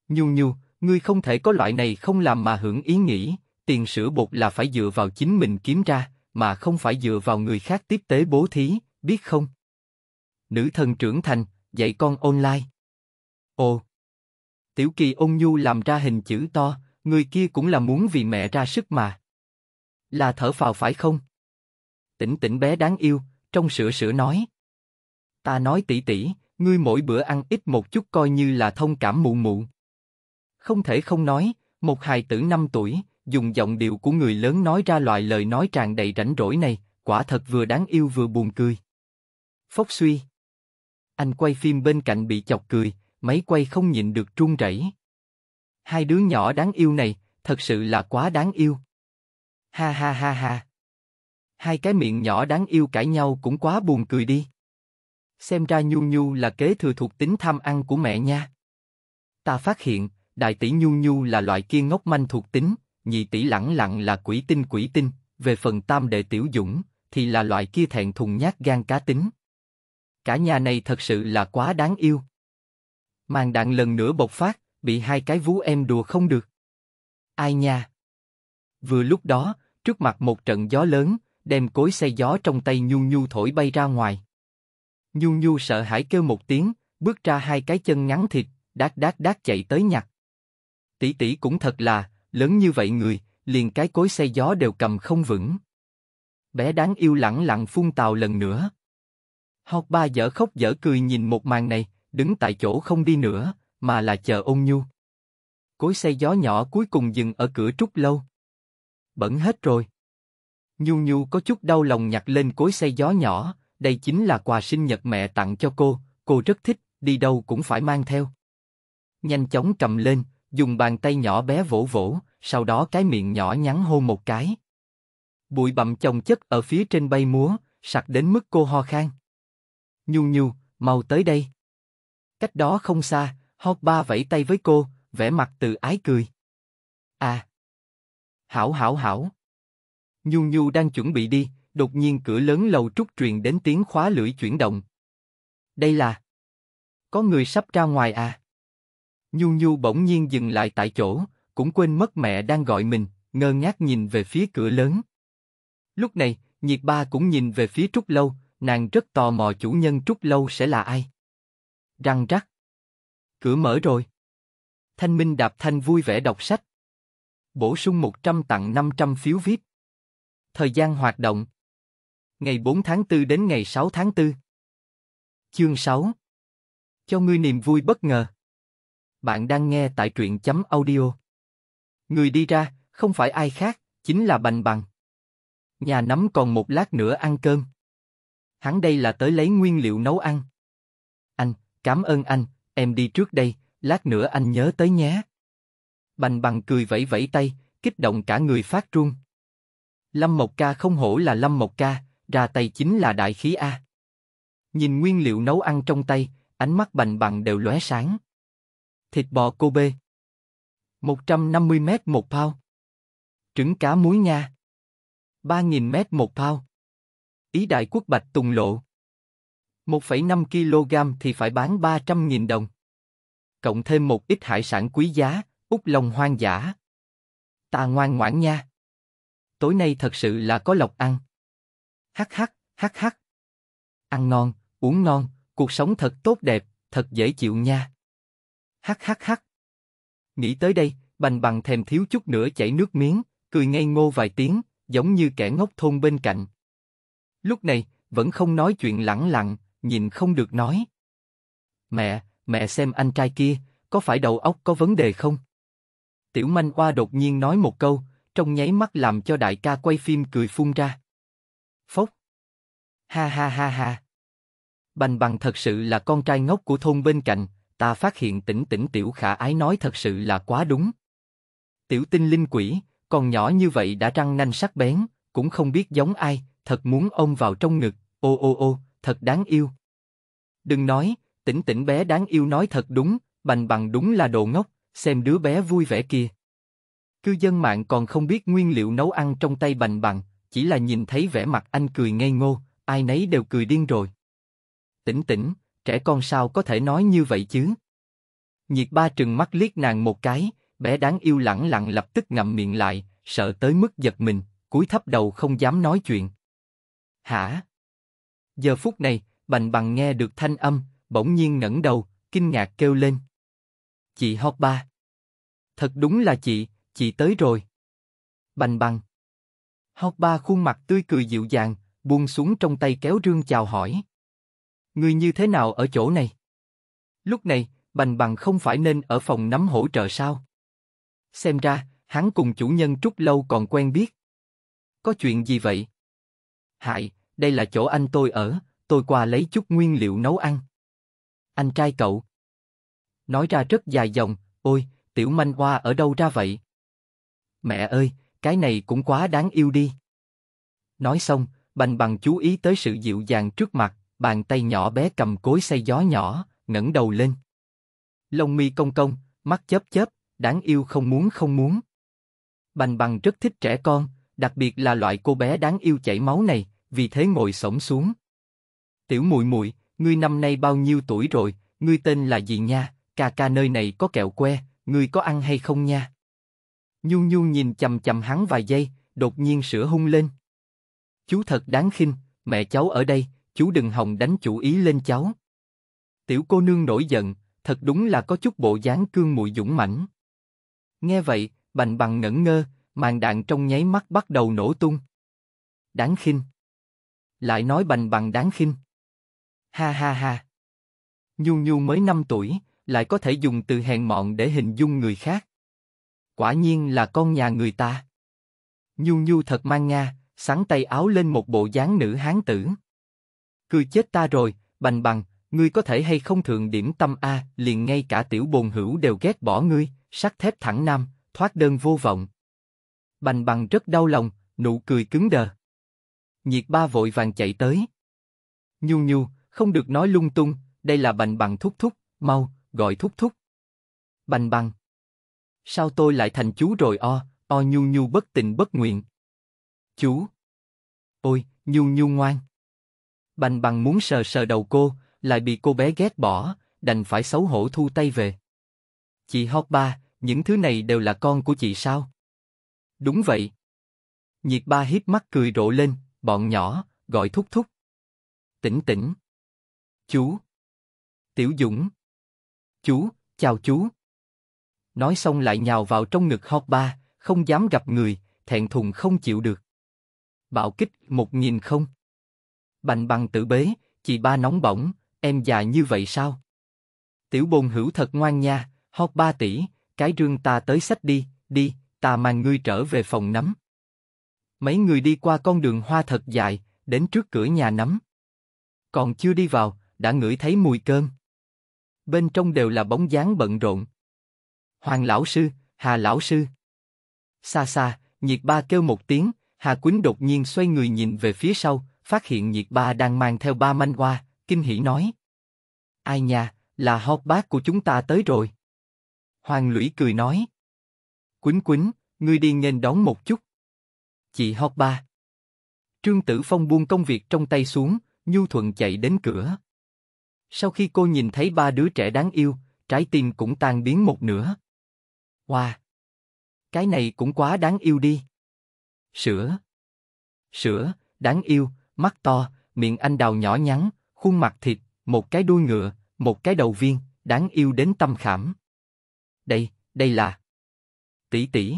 Nhu nhu, ngươi không thể có loại này không làm mà hưởng ý nghĩ, tiền sữa bột là phải dựa vào chính mình kiếm ra, mà không phải dựa vào người khác tiếp tế bố thí, biết không? Nữ thần trưởng thành, dạy con online. Ồ! Tiểu Kỳ ôn nhu làm ra hình chữ to, người kia cũng là muốn vì mẹ ra sức mà. Là thở phào phải không? Tỉnh tỉnh bé đáng yêu, trong sữa sữa nói. Ta nói tỷ tỷ, ngươi mỗi bữa ăn ít một chút coi như là thông cảm mụ mụ. Không thể không nói, một hài tử 5 tuổi, dùng giọng điệu của người lớn nói ra loại lời nói tràn đầy rảnh rỗi này, quả thật vừa đáng yêu vừa buồn cười. Phốc suy. Anh quay phim bên cạnh bị chọc cười, máy quay không nhịn được run rẩy. Hai đứa nhỏ đáng yêu này, thật sự là quá đáng yêu. Ha ha ha ha. Hai cái miệng nhỏ đáng yêu cãi nhau cũng quá buồn cười đi. Xem ra Nhu Nhu là kế thừa thuộc tính tham ăn của mẹ nha. Ta phát hiện, đại tỷ Nhu Nhu là loại kia ngốc manh thuộc tính, nhị tỷ lẳng lặng là quỷ tinh quỷ tinh, về phần tam đệ tiểu dũng, thì là loại kia thẹn thùng nhát gan cá tính. Cả nhà này thật sự là quá đáng yêu màn đạn lần nữa bộc phát, bị hai cái vú em đùa không được. Ai nha? Vừa lúc đó, trước mặt một trận gió lớn, đem cối xay gió trong tay Nhu Nhu thổi bay ra ngoài. Nhu Nhu sợ hãi kêu một tiếng, bước ra hai cái chân ngắn thịt, đát đát đát chạy tới nhặt. Tỷ tỷ cũng thật là, lớn như vậy người, liền cái cối xay gió đều cầm không vững. Bé đáng yêu lặng lặng phun tàu lần nữa. Học ba dở khóc dở cười nhìn một màn này, đứng tại chỗ không đi nữa, mà là chờ ôn nhu. Cối xe gió nhỏ cuối cùng dừng ở cửa trúc lâu. Bẩn hết rồi. Nhu Nhu có chút đau lòng nhặt lên cối xe gió nhỏ, đây chính là quà sinh nhật mẹ tặng cho cô, cô rất thích, đi đâu cũng phải mang theo. Nhanh chóng cầm lên, dùng bàn tay nhỏ bé vỗ vỗ, sau đó cái miệng nhỏ nhắn hô một cái. Bụi bặm chồng chất ở phía trên bay múa, sặc đến mức cô ho khan. Nhu Nhu, mau tới đây. Cách đó không xa, ba vẫy tay với cô, vẻ mặt từ ái cười. À! Hảo hảo hảo! Nhu Nhu đang chuẩn bị đi, đột nhiên cửa lớn lầu trúc truyền đến tiếng khóa lưỡi chuyển động. Đây là... Có người sắp ra ngoài à? Nhu Nhu bỗng nhiên dừng lại tại chỗ, cũng quên mất mẹ đang gọi mình, ngơ ngác nhìn về phía cửa lớn. Lúc này, Nhiệt Ba cũng nhìn về phía Trúc Lâu, nàng rất tò mò chủ nhân Trúc Lâu sẽ là ai răng rắc. Cửa mở rồi. Thanh Minh Đạp Thanh vui vẻ đọc sách. Bổ sung 100 tặng 500 phiếu VIP. Thời gian hoạt động. Ngày 4 tháng 4 đến ngày 6 tháng 4. Chương 6. Cho ngươi niềm vui bất ngờ. Bạn đang nghe tại truyện chấm audio. Người đi ra, không phải ai khác, chính là Bành Bằng. Nhà nắm còn một lát nữa ăn cơm. Hắn đây là tới lấy nguyên liệu nấu ăn. Cảm ơn anh, em đi trước đây, lát nữa anh nhớ tới nhé. Bành bằng cười vẫy vẫy tay, kích động cả người phát run. Lâm Mộc Ca không hổ là Lâm Mộc Ca, ra tay chính là đại khí A. Nhìn nguyên liệu nấu ăn trong tay, ánh mắt bành bằng đều lóe sáng. Thịt bò cô bê. 150 mét một pound. Trứng cá muối nha. 3.000 mét một pound. Ý đại quốc bạch tùng lộ. 1,5 kg thì phải bán 300.000 đồng. Cộng thêm một ít hải sản quý giá, út lòng hoang dã. Ta ngoan ngoãn nha. Tối nay thật sự là có lộc ăn. Hắc hắc, hắc hắc. Ăn ngon, uống ngon, cuộc sống thật tốt đẹp, thật dễ chịu nha. Hắc hắc hắc. Nghĩ tới đây, bành bằng thèm thiếu chút nữa chảy nước miếng, cười ngây ngô vài tiếng, giống như kẻ ngốc thôn bên cạnh. Lúc này, vẫn không nói chuyện lẳng lặng, nhìn không được nói. Mẹ, mẹ xem anh trai kia, có phải đầu óc có vấn đề không? Tiểu manh oa đột nhiên nói một câu, trong nháy mắt làm cho đại ca quay phim cười phun ra. Phốc. Ha ha ha ha. Bành bằng thật sự là con trai ngốc của thôn bên cạnh, ta phát hiện tỉnh tỉnh tiểu khả ái nói thật sự là quá đúng. Tiểu tinh linh quỷ, còn nhỏ như vậy đã răng nanh sắc bén, cũng không biết giống ai, thật muốn ông vào trong ngực, ô ô ô, thật đáng yêu. Đừng nói, tỉnh tỉnh bé đáng yêu nói thật đúng, bành bằng đúng là đồ ngốc, xem đứa bé vui vẻ kia. Cư dân mạng còn không biết nguyên liệu nấu ăn trong tay bành bằng, chỉ là nhìn thấy vẻ mặt anh cười ngây ngô, ai nấy đều cười điên rồi. Tỉnh tỉnh, trẻ con sao có thể nói như vậy chứ? Nhiệt ba trừng mắt liếc nàng một cái, bé đáng yêu lẳng lặng lập tức ngậm miệng lại, sợ tới mức giật mình, cúi thấp đầu không dám nói chuyện. Hả? Giờ phút này, Bành Bằng nghe được thanh âm, bỗng nhiên ngẩng đầu, kinh ngạc kêu lên. Chị Hót Ba. Thật đúng là chị, chị tới rồi. Bành Bằng. Hót Ba khuôn mặt tươi cười dịu dàng, buông xuống trong tay kéo rương chào hỏi. Người như thế nào ở chỗ này? Lúc này, Bành Bằng không phải nên ở phòng nắm hỗ trợ sao? Xem ra, hắn cùng chủ nhân Trúc Lâu còn quen biết. Có chuyện gì vậy? Hại, đây là chỗ anh tôi ở, tôi qua lấy chút nguyên liệu nấu ăn. Anh trai cậu. Nói ra rất dài dòng, ôi, tiểu manh hoa ở đâu ra vậy? Mẹ ơi, cái này cũng quá đáng yêu đi. Nói xong, bành bằng chú ý tới sự dịu dàng trước mặt, bàn tay nhỏ bé cầm cối xay gió nhỏ, ngẩng đầu lên. Lông mi cong cong, mắt chớp chớp, đáng yêu không muốn không muốn. Bành bằng rất thích trẻ con, đặc biệt là loại cô bé đáng yêu chảy máu này, vì thế ngồi sổng xuống. Tiểu mùi mùi, ngươi năm nay bao nhiêu tuổi rồi, ngươi tên là gì nha, ca ca nơi này có kẹo que, ngươi có ăn hay không nha? Nhu Nhu nhìn chầm chầm hắn vài giây, đột nhiên sửa hung lên. Chú thật đáng khinh, mẹ cháu ở đây, chú đừng hòng đánh chủ ý lên cháu. Tiểu cô nương nổi giận, thật đúng là có chút bộ dáng cương mùi dũng mãnh. Nghe vậy, bành bằng ngẩn ngơ, màn đạn trong nháy mắt bắt đầu nổ tung. Đáng khinh lại nói bành bằng đáng khinh. Ha ha ha. Nhu Nhu mới 5 tuổi, lại có thể dùng từ hèn mọn để hình dung người khác. Quả nhiên là con nhà người ta. Nhu Nhu thật mang nga, sáng tay áo lên một bộ dáng nữ hán tử. Cười chết ta rồi, bành bằng, ngươi có thể hay không thượng điểm tâm A, liền ngay cả tiểu bồn hữu đều ghét bỏ ngươi, sắt thép thẳng nam, thoát đơn vô vọng. Bành bằng rất đau lòng, nụ cười cứng đờ. Nhiệt ba vội vàng chạy tới. Nhu nhu, không được nói lung tung, đây là bành bằng thúc thúc, mau, gọi thúc thúc. Bành bằng. Sao tôi lại thành chú rồi o, o nhu nhu bất tình bất nguyện. Chú. Ôi, nhu nhu ngoan. Bành bằng muốn sờ sờ đầu cô, lại bị cô bé ghét bỏ, đành phải xấu hổ thu tay về. Chị Hót Ba, những thứ này đều là con của chị sao? Đúng vậy. Nhiệt ba hít mắt cười rộ lên, bọn nhỏ, gọi thúc thúc. Tỉnh tỉnh. Chú. Tiểu Dũng. Chú, chào chú. Nói xong lại nhào vào trong ngực hot ba, không dám gặp người, thẹn thùng không chịu được. Bạo kích một nghìn không. Bành bằng tự bế, chị ba nóng bỏng, em già như vậy sao? Tiểu bồn hữu thật ngoan nha, hot ba tỷ, cái rương ta tới sách đi, đi, ta mang ngươi trở về phòng nắm. Mấy người đi qua con đường hoa thật dài, đến trước cửa nhà nắm. Còn chưa đi vào, đã ngửi thấy mùi cơm. Bên trong đều là bóng dáng bận rộn. Hoàng lão sư, Hà lão sư. Xa xa, Nhiệt Ba kêu một tiếng, Hà Quýnh đột nhiên xoay người nhìn về phía sau, phát hiện Nhiệt Ba đang mang theo ba manh hoa, kinh hỉ nói. Ai nha, là hot bác của chúng ta tới rồi. Hoàng Lũy cười nói. Quýnh Quýnh, ngươi đi nghênh đón một chút. Chị học ba. Trương Tử Phong buông công việc trong tay xuống, nhu thuận chạy đến cửa. Sau khi cô nhìn thấy ba đứa trẻ đáng yêu, trái tim cũng tan biến một nửa. Wow! Cái này cũng quá đáng yêu đi. Sữa. Sữa, đáng yêu, mắt to, miệng anh đào nhỏ nhắn, khuôn mặt thịt, một cái đuôi ngựa, một cái đầu viên, đáng yêu đến tâm khảm. Đây, đây là tỷ tỷ.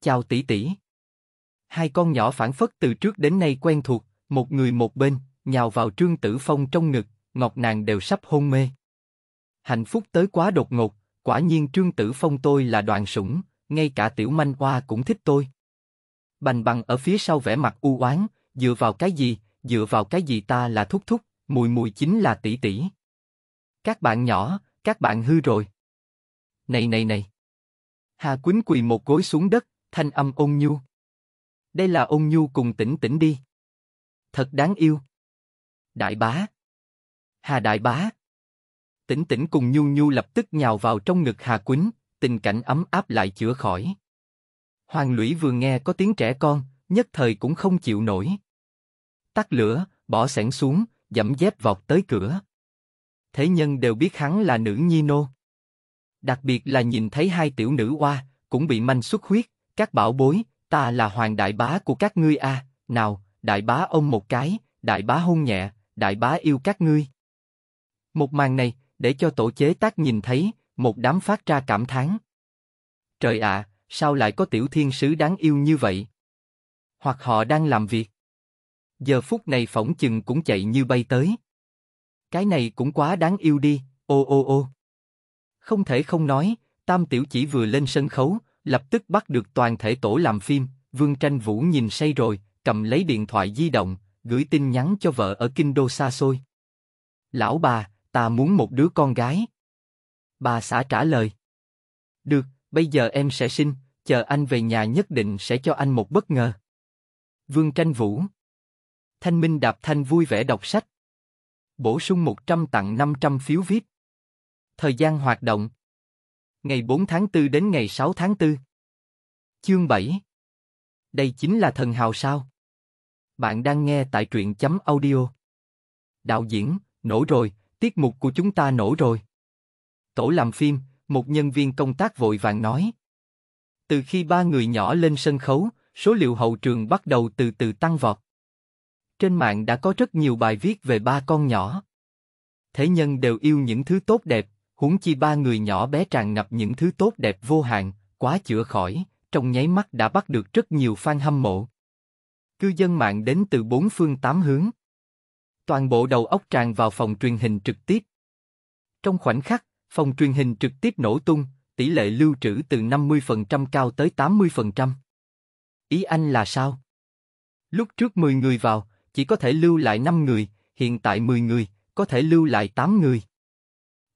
Chào tỷ tỷ. Hai con nhỏ phản phất từ trước đến nay quen thuộc, một người một bên, nhào vào Trương Tử Phong trong ngực, ngọc nàng đều sắp hôn mê. Hạnh phúc tới quá đột ngột, quả nhiên Trương Tử Phong tôi là đoàn sủng, ngay cả tiểu manh hoa cũng thích tôi. Bành bằng ở phía sau vẻ mặt u oán, dựa vào cái gì, dựa vào cái gì ta là thúc thúc, mùi mùi chính là tỷ tỷ. Các bạn nhỏ, các bạn hư rồi. Này này này. Hà Quýnh quỳ một gối xuống đất, thanh âm ôn nhu đây là ôn nhu cùng tỉnh tỉnh đi. Thật đáng yêu. Đại bá. Hà đại bá. Tỉnh tỉnh cùng nhu nhu lập tức nhào vào trong ngực Hà Quýnh, tình cảnh ấm áp lại chữa khỏi. Hoàng lũy vừa nghe có tiếng trẻ con, nhất thời cũng không chịu nổi. Tắt lửa, bỏ sẻn xuống, dẫm dép vọt tới cửa. Thế nhân đều biết hắn là nữ nhi nô. Đặc biệt là nhìn thấy hai tiểu nữ oa, cũng bị manh xuất huyết, các bảo bối, ta là hoàng đại bá của các ngươi a, nào, đại bá ôm một cái, đại bá hôn nhẹ, đại bá yêu các ngươi. Một màn này, để cho tổ chế tác nhìn thấy, một đám phát ra cảm thán. Trời ạ, sao lại có tiểu thiên sứ đáng yêu như vậy? Hoặc họ đang làm việc. Giờ phút này phỏng chừng cũng chạy như bay tới. Cái này cũng quá đáng yêu đi, ô ô ô. Không thể không nói, Tam Tiểu chỉ vừa lên sân khấu, lập tức bắt được toàn thể tổ làm phim. Vương Tranh Vũ nhìn say rồi, cầm lấy điện thoại di động, gửi tin nhắn cho vợ ở kinh đô xa xôi. Lão bà, ta muốn một đứa con gái. Bà xã trả lời. Được, bây giờ em sẽ sinh, chờ anh về nhà nhất định sẽ cho anh một bất ngờ. Vương Tranh Vũ Thanh Minh Đạp Thanh vui vẻ đọc sách. Bổ sung 100 tặng 500 phiếu viết. Thời gian hoạt động ngày 4 tháng 4 đến ngày 6 tháng 4. Chương 7 Đây chính là thần hào sao? Bạn đang nghe tại truyện chấm audio. Đạo diễn, nổ rồi, tiết mục của chúng ta nổ rồi. Tổ làm phim, một nhân viên công tác vội vàng nói. Từ khi ba người nhỏ lên sân khấu, số liệu hậu trường bắt đầu từ từ tăng vọt. Trên mạng đã có rất nhiều bài viết về ba con nhỏ. Thế nhân đều yêu những thứ tốt đẹp, huống chi ba người nhỏ bé tràn ngập những thứ tốt đẹp vô hạn, quá chữa khỏi, trong nháy mắt đã bắt được rất nhiều fan hâm mộ. Cư dân mạng đến từ bốn phương tám hướng. Toàn bộ đầu óc tràn vào phòng truyền hình trực tiếp. Trong khoảnh khắc, phòng truyền hình trực tiếp nổ tung, tỷ lệ lưu trữ từ 50% cao tới 80%. Ý anh là sao? Lúc trước 10 người vào, chỉ có thể lưu lại 5 người, hiện tại 10 người, có thể lưu lại 8 người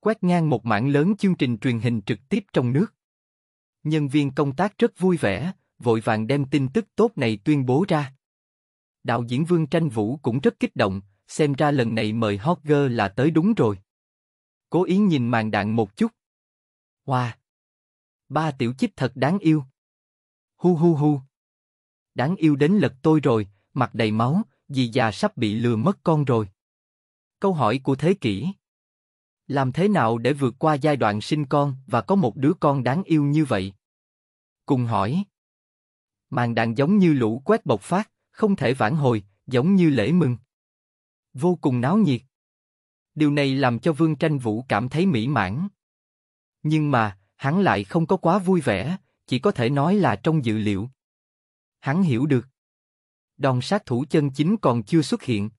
quét ngang một mảng lớn chương trình truyền hình trực tiếp trong nước. Nhân viên công tác rất vui vẻ, vội vàng đem tin tức tốt này tuyên bố ra. Đạo diễn Vương Tranh Vũ cũng rất kích động, xem ra lần này mời Hot Girl là tới đúng rồi. Cố ý nhìn màn đạn một chút. Wow! Ba tiểu chích thật đáng yêu. Hu hu hu! Đáng yêu đến lật tôi rồi, mặt đầy máu, dì già sắp bị lừa mất con rồi. Câu hỏi của thế kỷ làm thế nào để vượt qua giai đoạn sinh con và có một đứa con đáng yêu như vậy? Cùng hỏi. Màn đạn giống như lũ quét bộc phát, không thể vãn hồi, giống như lễ mừng. Vô cùng náo nhiệt. Điều này làm cho Vương Tranh Vũ cảm thấy mỹ mãn. Nhưng mà, hắn lại không có quá vui vẻ, chỉ có thể nói là trong dự liệu. Hắn hiểu được. Đòn sát thủ chân chính còn chưa xuất hiện.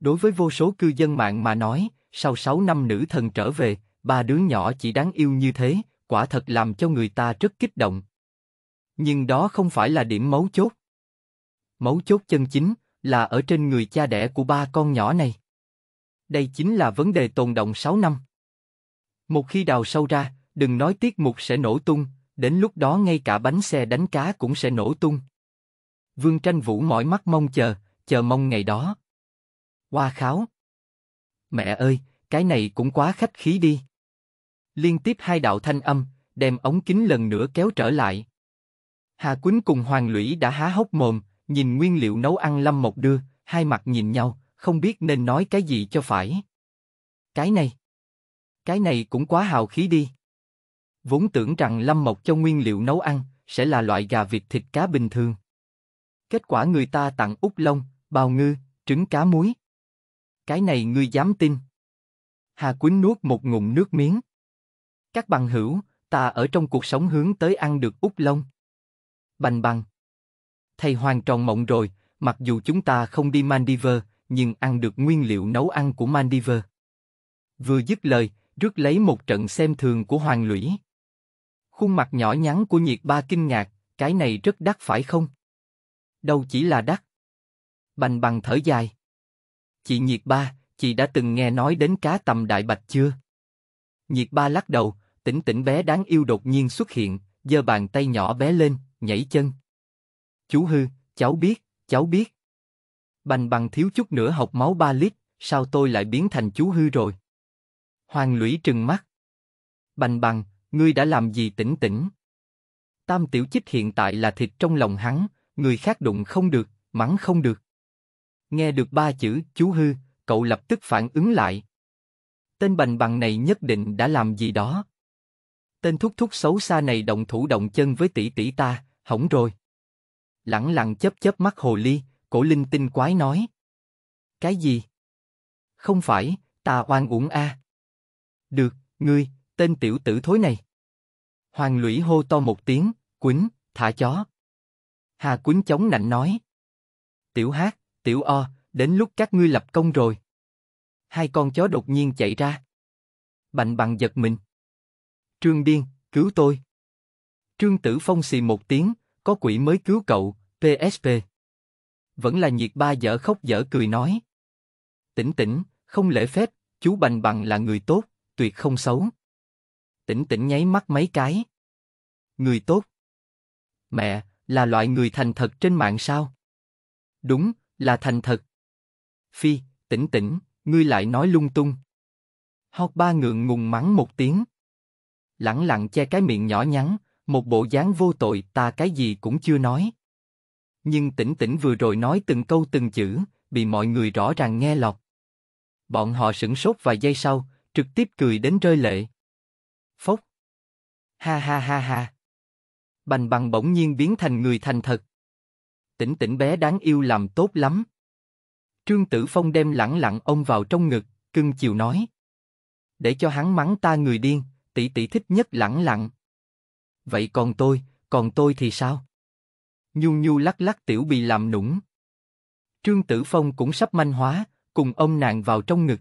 Đối với vô số cư dân mạng mà nói, sau 6 năm nữ thần trở về, ba đứa nhỏ chỉ đáng yêu như thế, quả thật làm cho người ta rất kích động. Nhưng đó không phải là điểm mấu chốt. Mấu chốt chân chính là ở trên người cha đẻ của ba con nhỏ này. Đây chính là vấn đề tồn động 6 năm. Một khi đào sâu ra, đừng nói tiết mục sẽ nổ tung, đến lúc đó ngay cả bánh xe đánh cá cũng sẽ nổ tung. Vương Tranh Vũ mỏi mắt mong chờ, chờ mong ngày đó. Hoa kháo Mẹ ơi, cái này cũng quá khách khí đi. Liên tiếp hai đạo thanh âm, đem ống kính lần nữa kéo trở lại. Hà Quýnh cùng Hoàng Lũy đã há hốc mồm, nhìn nguyên liệu nấu ăn Lâm Mộc đưa, hai mặt nhìn nhau, không biết nên nói cái gì cho phải. Cái này, cái này cũng quá hào khí đi. Vốn tưởng rằng Lâm Mộc cho nguyên liệu nấu ăn sẽ là loại gà vịt thịt cá bình thường. Kết quả người ta tặng út lông, bào ngư, trứng cá muối. Cái này ngươi dám tin? Hà Quýnh nuốt một ngụm nước miếng. Các bằng hữu, ta ở trong cuộc sống hướng tới ăn được út lông. Bành bằng. Thầy hoàn tròn mộng rồi, mặc dù chúng ta không đi Mandiver, nhưng ăn được nguyên liệu nấu ăn của Mandiver. Vừa dứt lời, rước lấy một trận xem thường của Hoàng Lũy. Khuôn mặt nhỏ nhắn của nhiệt ba kinh ngạc, cái này rất đắt phải không? Đâu chỉ là đắt. Bành bằng thở dài. Chị Nhiệt Ba, chị đã từng nghe nói đến cá tầm đại bạch chưa? Nhiệt Ba lắc đầu, tỉnh tỉnh bé đáng yêu đột nhiên xuất hiện, giơ bàn tay nhỏ bé lên, nhảy chân. Chú Hư, cháu biết, cháu biết. Bành bằng thiếu chút nữa học máu ba lít, sao tôi lại biến thành chú Hư rồi? Hoàng lũy trừng mắt. Bành bằng, ngươi đã làm gì tỉnh tỉnh? Tam tiểu chích hiện tại là thịt trong lòng hắn, người khác đụng không được, mắng không được. Nghe được ba chữ chú hư, cậu lập tức phản ứng lại. Tên bành bằng này nhất định đã làm gì đó. Tên thúc thúc xấu xa này động thủ động chân với tỷ tỷ ta, hỏng rồi. Lẳng lặng chớp chớp mắt hồ ly, cổ linh tinh quái nói. Cái gì? Không phải, ta oan uổng a. Được, ngươi, tên tiểu tử thối này. Hoàng lũy hô to một tiếng, quýnh, thả chó. Hà quýnh chống nạnh nói. Tiểu hát, tiểu o, đến lúc các ngươi lập công rồi. Hai con chó đột nhiên chạy ra. Bành bằng giật mình. Trương Điên, cứu tôi. Trương Tử Phong xì một tiếng, có quỷ mới cứu cậu, PSP. Vẫn là nhiệt ba dở khóc dở cười nói. Tỉnh tỉnh, không lễ phép, chú Bành bằng là người tốt, tuyệt không xấu. Tỉnh tỉnh nháy mắt mấy cái. Người tốt. Mẹ, là loại người thành thật trên mạng sao? Đúng, là thành thật. Phi, tỉnh tỉnh, ngươi lại nói lung tung. Hót ba ngượng ngùng mắng một tiếng. Lẳng lặng che cái miệng nhỏ nhắn, một bộ dáng vô tội ta cái gì cũng chưa nói. Nhưng tỉnh tỉnh vừa rồi nói từng câu từng chữ, bị mọi người rõ ràng nghe lọt. Bọn họ sững sốt vài giây sau, trực tiếp cười đến rơi lệ. Phốc. Ha ha ha ha. Bành bằng bỗng nhiên biến thành người thành thật tỉnh tỉnh bé đáng yêu làm tốt lắm. Trương Tử Phong đem lẳng lặng ông vào trong ngực, cưng chiều nói. Để cho hắn mắng ta người điên, tỷ tỷ thích nhất lẳng lặng. Vậy còn tôi, còn tôi thì sao? Nhu nhu lắc lắc tiểu bị làm nũng. Trương Tử Phong cũng sắp manh hóa, cùng ông nàng vào trong ngực.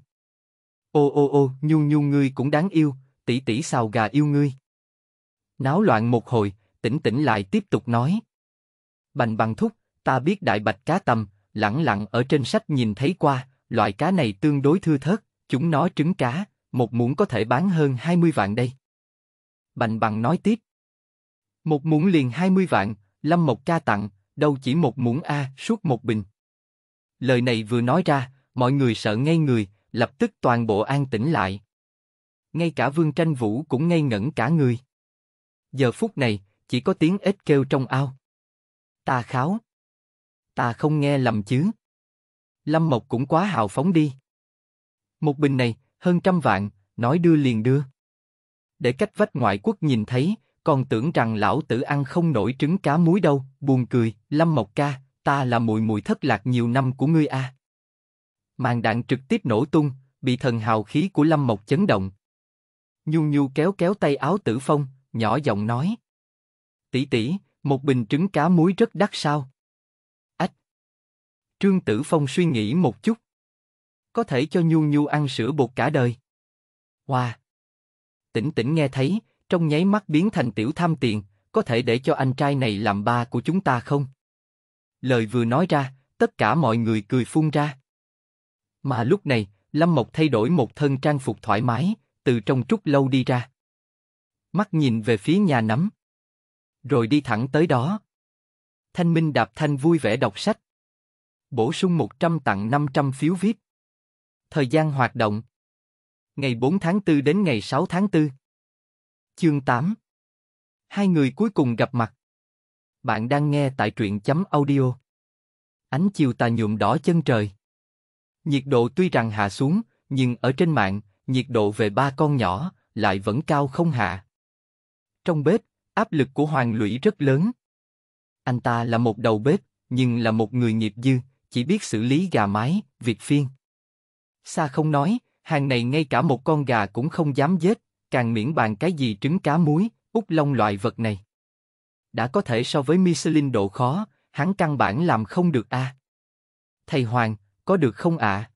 Ô ô ô, nhu nhu ngươi cũng đáng yêu, tỷ tỷ xào gà yêu ngươi. Náo loạn một hồi, tỉnh tỉnh lại tiếp tục nói. Bành bằng thúc, Ta biết đại bạch cá tầm, lẳng lặng ở trên sách nhìn thấy qua, loại cá này tương đối thưa thớt, chúng nó trứng cá, một muỗng có thể bán hơn 20 vạn đây. Bành bằng nói tiếp. Một muỗng liền 20 vạn, Lâm Mộc ca tặng, đâu chỉ một muỗng A suốt một bình. Lời này vừa nói ra, mọi người sợ ngây người, lập tức toàn bộ an tĩnh lại. Ngay cả Vương Tranh Vũ cũng ngây ngẩn cả người. Giờ phút này, chỉ có tiếng ếch kêu trong ao. Ta kháo, Ta không nghe lầm chứ. Lâm Mộc cũng quá hào phóng đi. Một bình này, hơn trăm vạn, nói đưa liền đưa. Để cách vách ngoại quốc nhìn thấy, còn tưởng rằng lão tử ăn không nổi trứng cá muối đâu, buồn cười, Lâm Mộc ca, ta là mùi mùi thất lạc nhiều năm của ngươi a. À. Màn đạn trực tiếp nổ tung, bị thần hào khí của Lâm Mộc chấn động. Nhu Nhu kéo kéo tay áo Tử Phong, nhỏ giọng nói: "Tỷ tỷ, một bình trứng cá muối rất đắt sao?" Trương Tử Phong suy nghĩ một chút. Có thể cho Nhu Nhu ăn sữa bột cả đời. Wow! Tỉnh tỉnh nghe thấy, trong nháy mắt biến thành tiểu tham tiền, có thể để cho anh trai này làm ba của chúng ta không? Lời vừa nói ra, tất cả mọi người cười phun ra. Mà lúc này, Lâm Mộc thay đổi một thân trang phục thoải mái, từ trong trúc lâu đi ra. Mắt nhìn về phía nhà nắm. Rồi đi thẳng tới đó. Thanh Minh đạp thanh vui vẻ đọc sách. Bổ sung 100 tặng 500 phiếu VIP. Thời gian hoạt động Ngày 4 tháng 4 đến ngày 6 tháng 4 Chương 8 Hai người cuối cùng gặp mặt Bạn đang nghe tại truyện chấm audio Ánh chiều tà nhuộm đỏ chân trời Nhiệt độ tuy rằng hạ xuống, nhưng ở trên mạng, nhiệt độ về ba con nhỏ lại vẫn cao không hạ. Trong bếp, áp lực của Hoàng Lũy rất lớn. Anh ta là một đầu bếp, nhưng là một người nghiệp dư, chỉ biết xử lý gà mái, việc phiên. Xa không nói, hàng này ngay cả một con gà cũng không dám giết, càng miễn bàn cái gì trứng cá muối, út lông loại vật này. Đã có thể so với Michelin độ khó, hắn căn bản làm không được a. À. Thầy Hoàng, có được không ạ? À?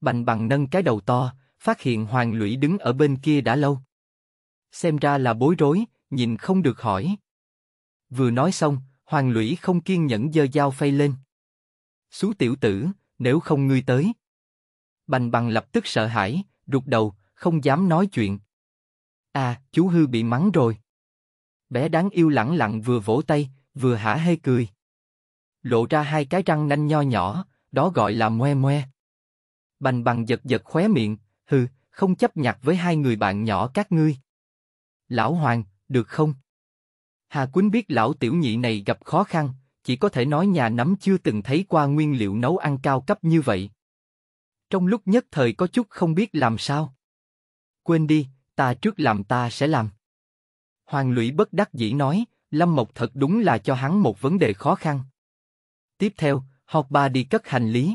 Bành bằng nâng cái đầu to, phát hiện Hoàng Lũy đứng ở bên kia đã lâu. Xem ra là bối rối, nhìn không được hỏi. Vừa nói xong, Hoàng Lũy không kiên nhẫn giơ dao phay lên. Xú tiểu tử, nếu không ngươi tới. Bành bằng lập tức sợ hãi, rụt đầu, không dám nói chuyện. À, chú Hư bị mắng rồi. Bé đáng yêu lẳng lặng vừa vỗ tay, vừa hả hê cười. Lộ ra hai cái răng nanh nho nhỏ, đó gọi là moe moe. Bành bằng giật giật khóe miệng, hừ, không chấp nhặt với hai người bạn nhỏ các ngươi. Lão Hoàng, được không? Hà Quýnh biết lão tiểu nhị này gặp khó khăn, chỉ có thể nói nhà nắm chưa từng thấy qua nguyên liệu nấu ăn cao cấp như vậy. Trong lúc nhất thời có chút không biết làm sao. Quên đi, ta trước làm ta sẽ làm. Hoàng lũy bất đắc dĩ nói, Lâm Mộc thật đúng là cho hắn một vấn đề khó khăn. Tiếp theo, học ba đi cất hành lý.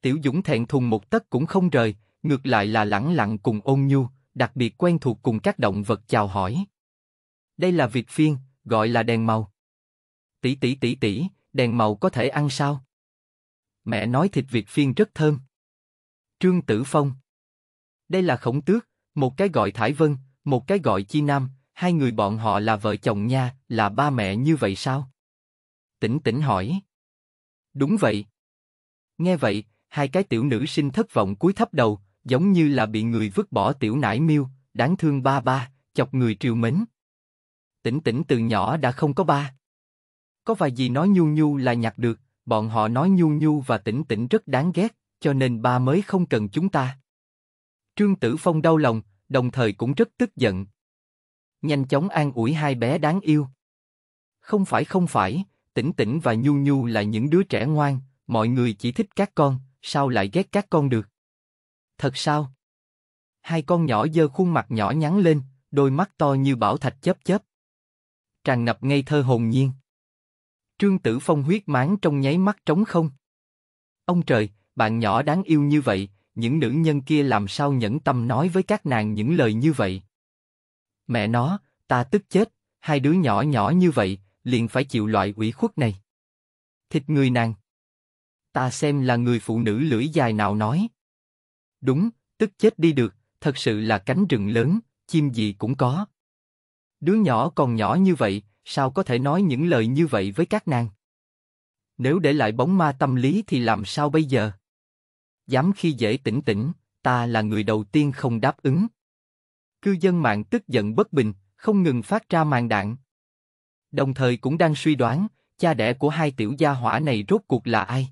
Tiểu Dũng thẹn thùng một tấc cũng không rời, ngược lại là lẳng lặng cùng ôn nhu, đặc biệt quen thuộc cùng các động vật chào hỏi. Đây là Việt Phiên, gọi là đèn màu tỷ tỷ tỷ tỷ, đèn màu có thể ăn sao? Mẹ nói thịt Việt phiên rất thơm. Trương Tử Phong Đây là khổng tước, một cái gọi Thải Vân, một cái gọi Chi Nam, hai người bọn họ là vợ chồng nha, là ba mẹ như vậy sao? Tỉnh tỉnh hỏi. Đúng vậy. Nghe vậy, hai cái tiểu nữ sinh thất vọng cúi thấp đầu, giống như là bị người vứt bỏ tiểu nải miêu, đáng thương ba ba, chọc người triều mến. Tỉnh tỉnh từ nhỏ đã không có ba. Có vài gì nói nhu nhu là nhặt được, bọn họ nói nhu nhu và tỉnh tỉnh rất đáng ghét, cho nên ba mới không cần chúng ta. Trương Tử Phong đau lòng, đồng thời cũng rất tức giận. Nhanh chóng an ủi hai bé đáng yêu. Không phải không phải, tỉnh tỉnh và nhu nhu là những đứa trẻ ngoan, mọi người chỉ thích các con, sao lại ghét các con được? Thật sao? Hai con nhỏ dơ khuôn mặt nhỏ nhắn lên, đôi mắt to như bảo thạch chớp chớp. Tràn ngập ngây thơ hồn nhiên. Trương Tử Phong huyết máng trong nháy mắt trống không. Ông trời, bạn nhỏ đáng yêu như vậy, những nữ nhân kia làm sao nhẫn tâm nói với các nàng những lời như vậy? Mẹ nó, ta tức chết, hai đứa nhỏ nhỏ như vậy, liền phải chịu loại ủy khuất này. Thịt người nàng. Ta xem là người phụ nữ lưỡi dài nào nói. Đúng, tức chết đi được, thật sự là cánh rừng lớn, chim gì cũng có. Đứa nhỏ còn nhỏ như vậy, sao có thể nói những lời như vậy với các nàng? Nếu để lại bóng ma tâm lý thì làm sao bây giờ? Dám khi dễ tỉnh tỉnh, ta là người đầu tiên không đáp ứng. Cư dân mạng tức giận bất bình, không ngừng phát ra màn đạn. Đồng thời cũng đang suy đoán, cha đẻ của hai tiểu gia hỏa này rốt cuộc là ai?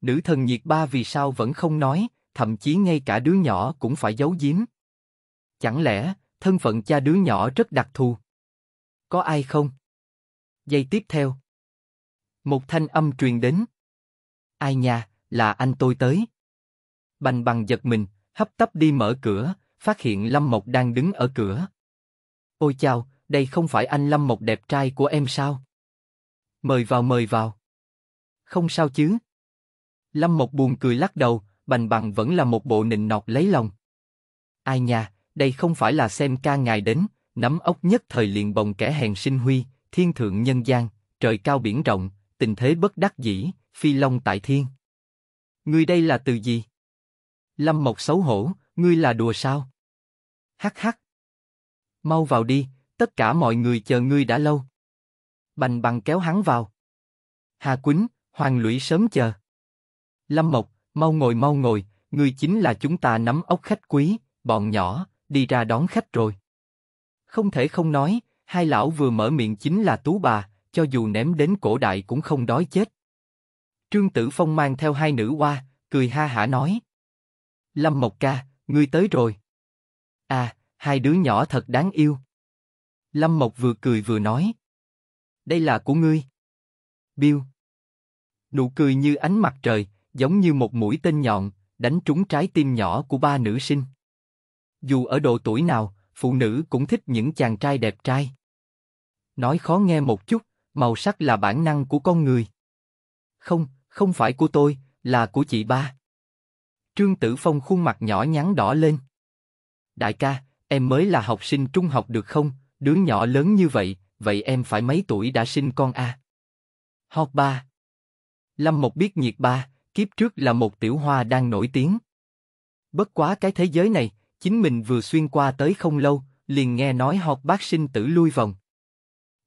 Nữ thần nhiệt ba vì sao vẫn không nói, thậm chí ngay cả đứa nhỏ cũng phải giấu giếm. Chẳng lẽ, thân phận cha đứa nhỏ rất đặc thù? Có ai không? Giây tiếp theo. Một thanh âm truyền đến. Ai nhà, là anh tôi tới. Bành bằng giật mình, hấp tấp đi mở cửa, phát hiện Lâm Mộc đang đứng ở cửa. Ôi chào, đây không phải anh Lâm Mộc đẹp trai của em sao? Mời vào mời vào. Không sao chứ. Lâm Mộc buồn cười lắc đầu, bành bằng vẫn là một bộ nịnh nọt lấy lòng. Ai nhà, đây không phải là xem ca ngài đến, nắm ốc nhất thời liền bồng kẻ hèn sinh huy, thiên thượng nhân gian, trời cao biển rộng, tình thế bất đắc dĩ, phi long tại thiên. Ngươi đây là từ gì? Lâm Mộc xấu hổ, ngươi là đùa sao? Hắc hắc. Mau vào đi, tất cả mọi người chờ ngươi đã lâu. Bành bằng kéo hắn vào. Hà Quýnh, Hoàng Lũy sớm chờ. Lâm Mộc, mau ngồi mau ngồi, ngươi chính là chúng ta nắm ốc khách quý, bọn nhỏ, đi ra đón khách rồi. Không thể không nói, hai lão vừa mở miệng chính là tú bà, cho dù ném đến cổ đại cũng không đói chết. Trương Tử Phong mang theo hai nữ qua, cười ha hả nói. Lâm Mộc Ca, ngươi tới rồi. À, hai đứa nhỏ thật đáng yêu. Lâm Mộc vừa cười vừa nói. Đây là của ngươi. biêu Nụ cười như ánh mặt trời, giống như một mũi tên nhọn, đánh trúng trái tim nhỏ của ba nữ sinh. Dù ở độ tuổi nào, phụ nữ cũng thích những chàng trai đẹp trai. Nói khó nghe một chút, màu sắc là bản năng của con người. Không, không phải của tôi, là của chị ba. Trương Tử Phong khuôn mặt nhỏ nhắn đỏ lên. Đại ca, em mới là học sinh trung học được không? Đứa nhỏ lớn như vậy, vậy em phải mấy tuổi đã sinh con a? Học ba. Lâm Mộc biết nhiệt ba, kiếp trước là một tiểu hoa đang nổi tiếng. Bất quá cái thế giới này, chính mình vừa xuyên qua tới không lâu, liền nghe nói họp bác sinh tử lui vòng.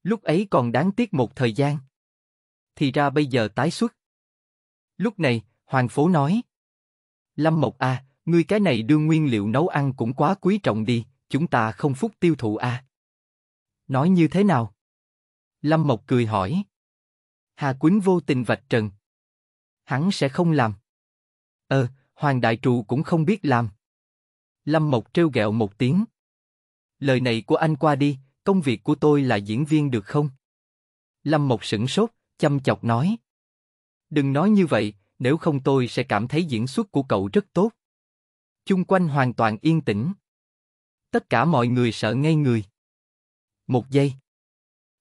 Lúc ấy còn đáng tiếc một thời gian. Thì ra bây giờ tái xuất. Lúc này, Hoàng Phố nói. Lâm Mộc A, ngươi cái này đưa nguyên liệu nấu ăn cũng quá quý trọng đi, chúng ta không phúc tiêu thụ A. Nói như thế nào? Lâm Mộc cười hỏi. Hà Quýnh vô tình vạch trần. Hắn sẽ không làm. Ờ, Hoàng Đại Trụ cũng không biết làm. Lâm Mộc trêu ghẹo một tiếng. Lời này của anh qua đi, công việc của tôi là diễn viên được không? Lâm Mộc sững sốt, chăm chọc nói. Đừng nói như vậy, nếu không tôi sẽ cảm thấy diễn xuất của cậu rất tốt. Chung quanh hoàn toàn yên tĩnh. Tất cả mọi người sợ ngay người. Một giây.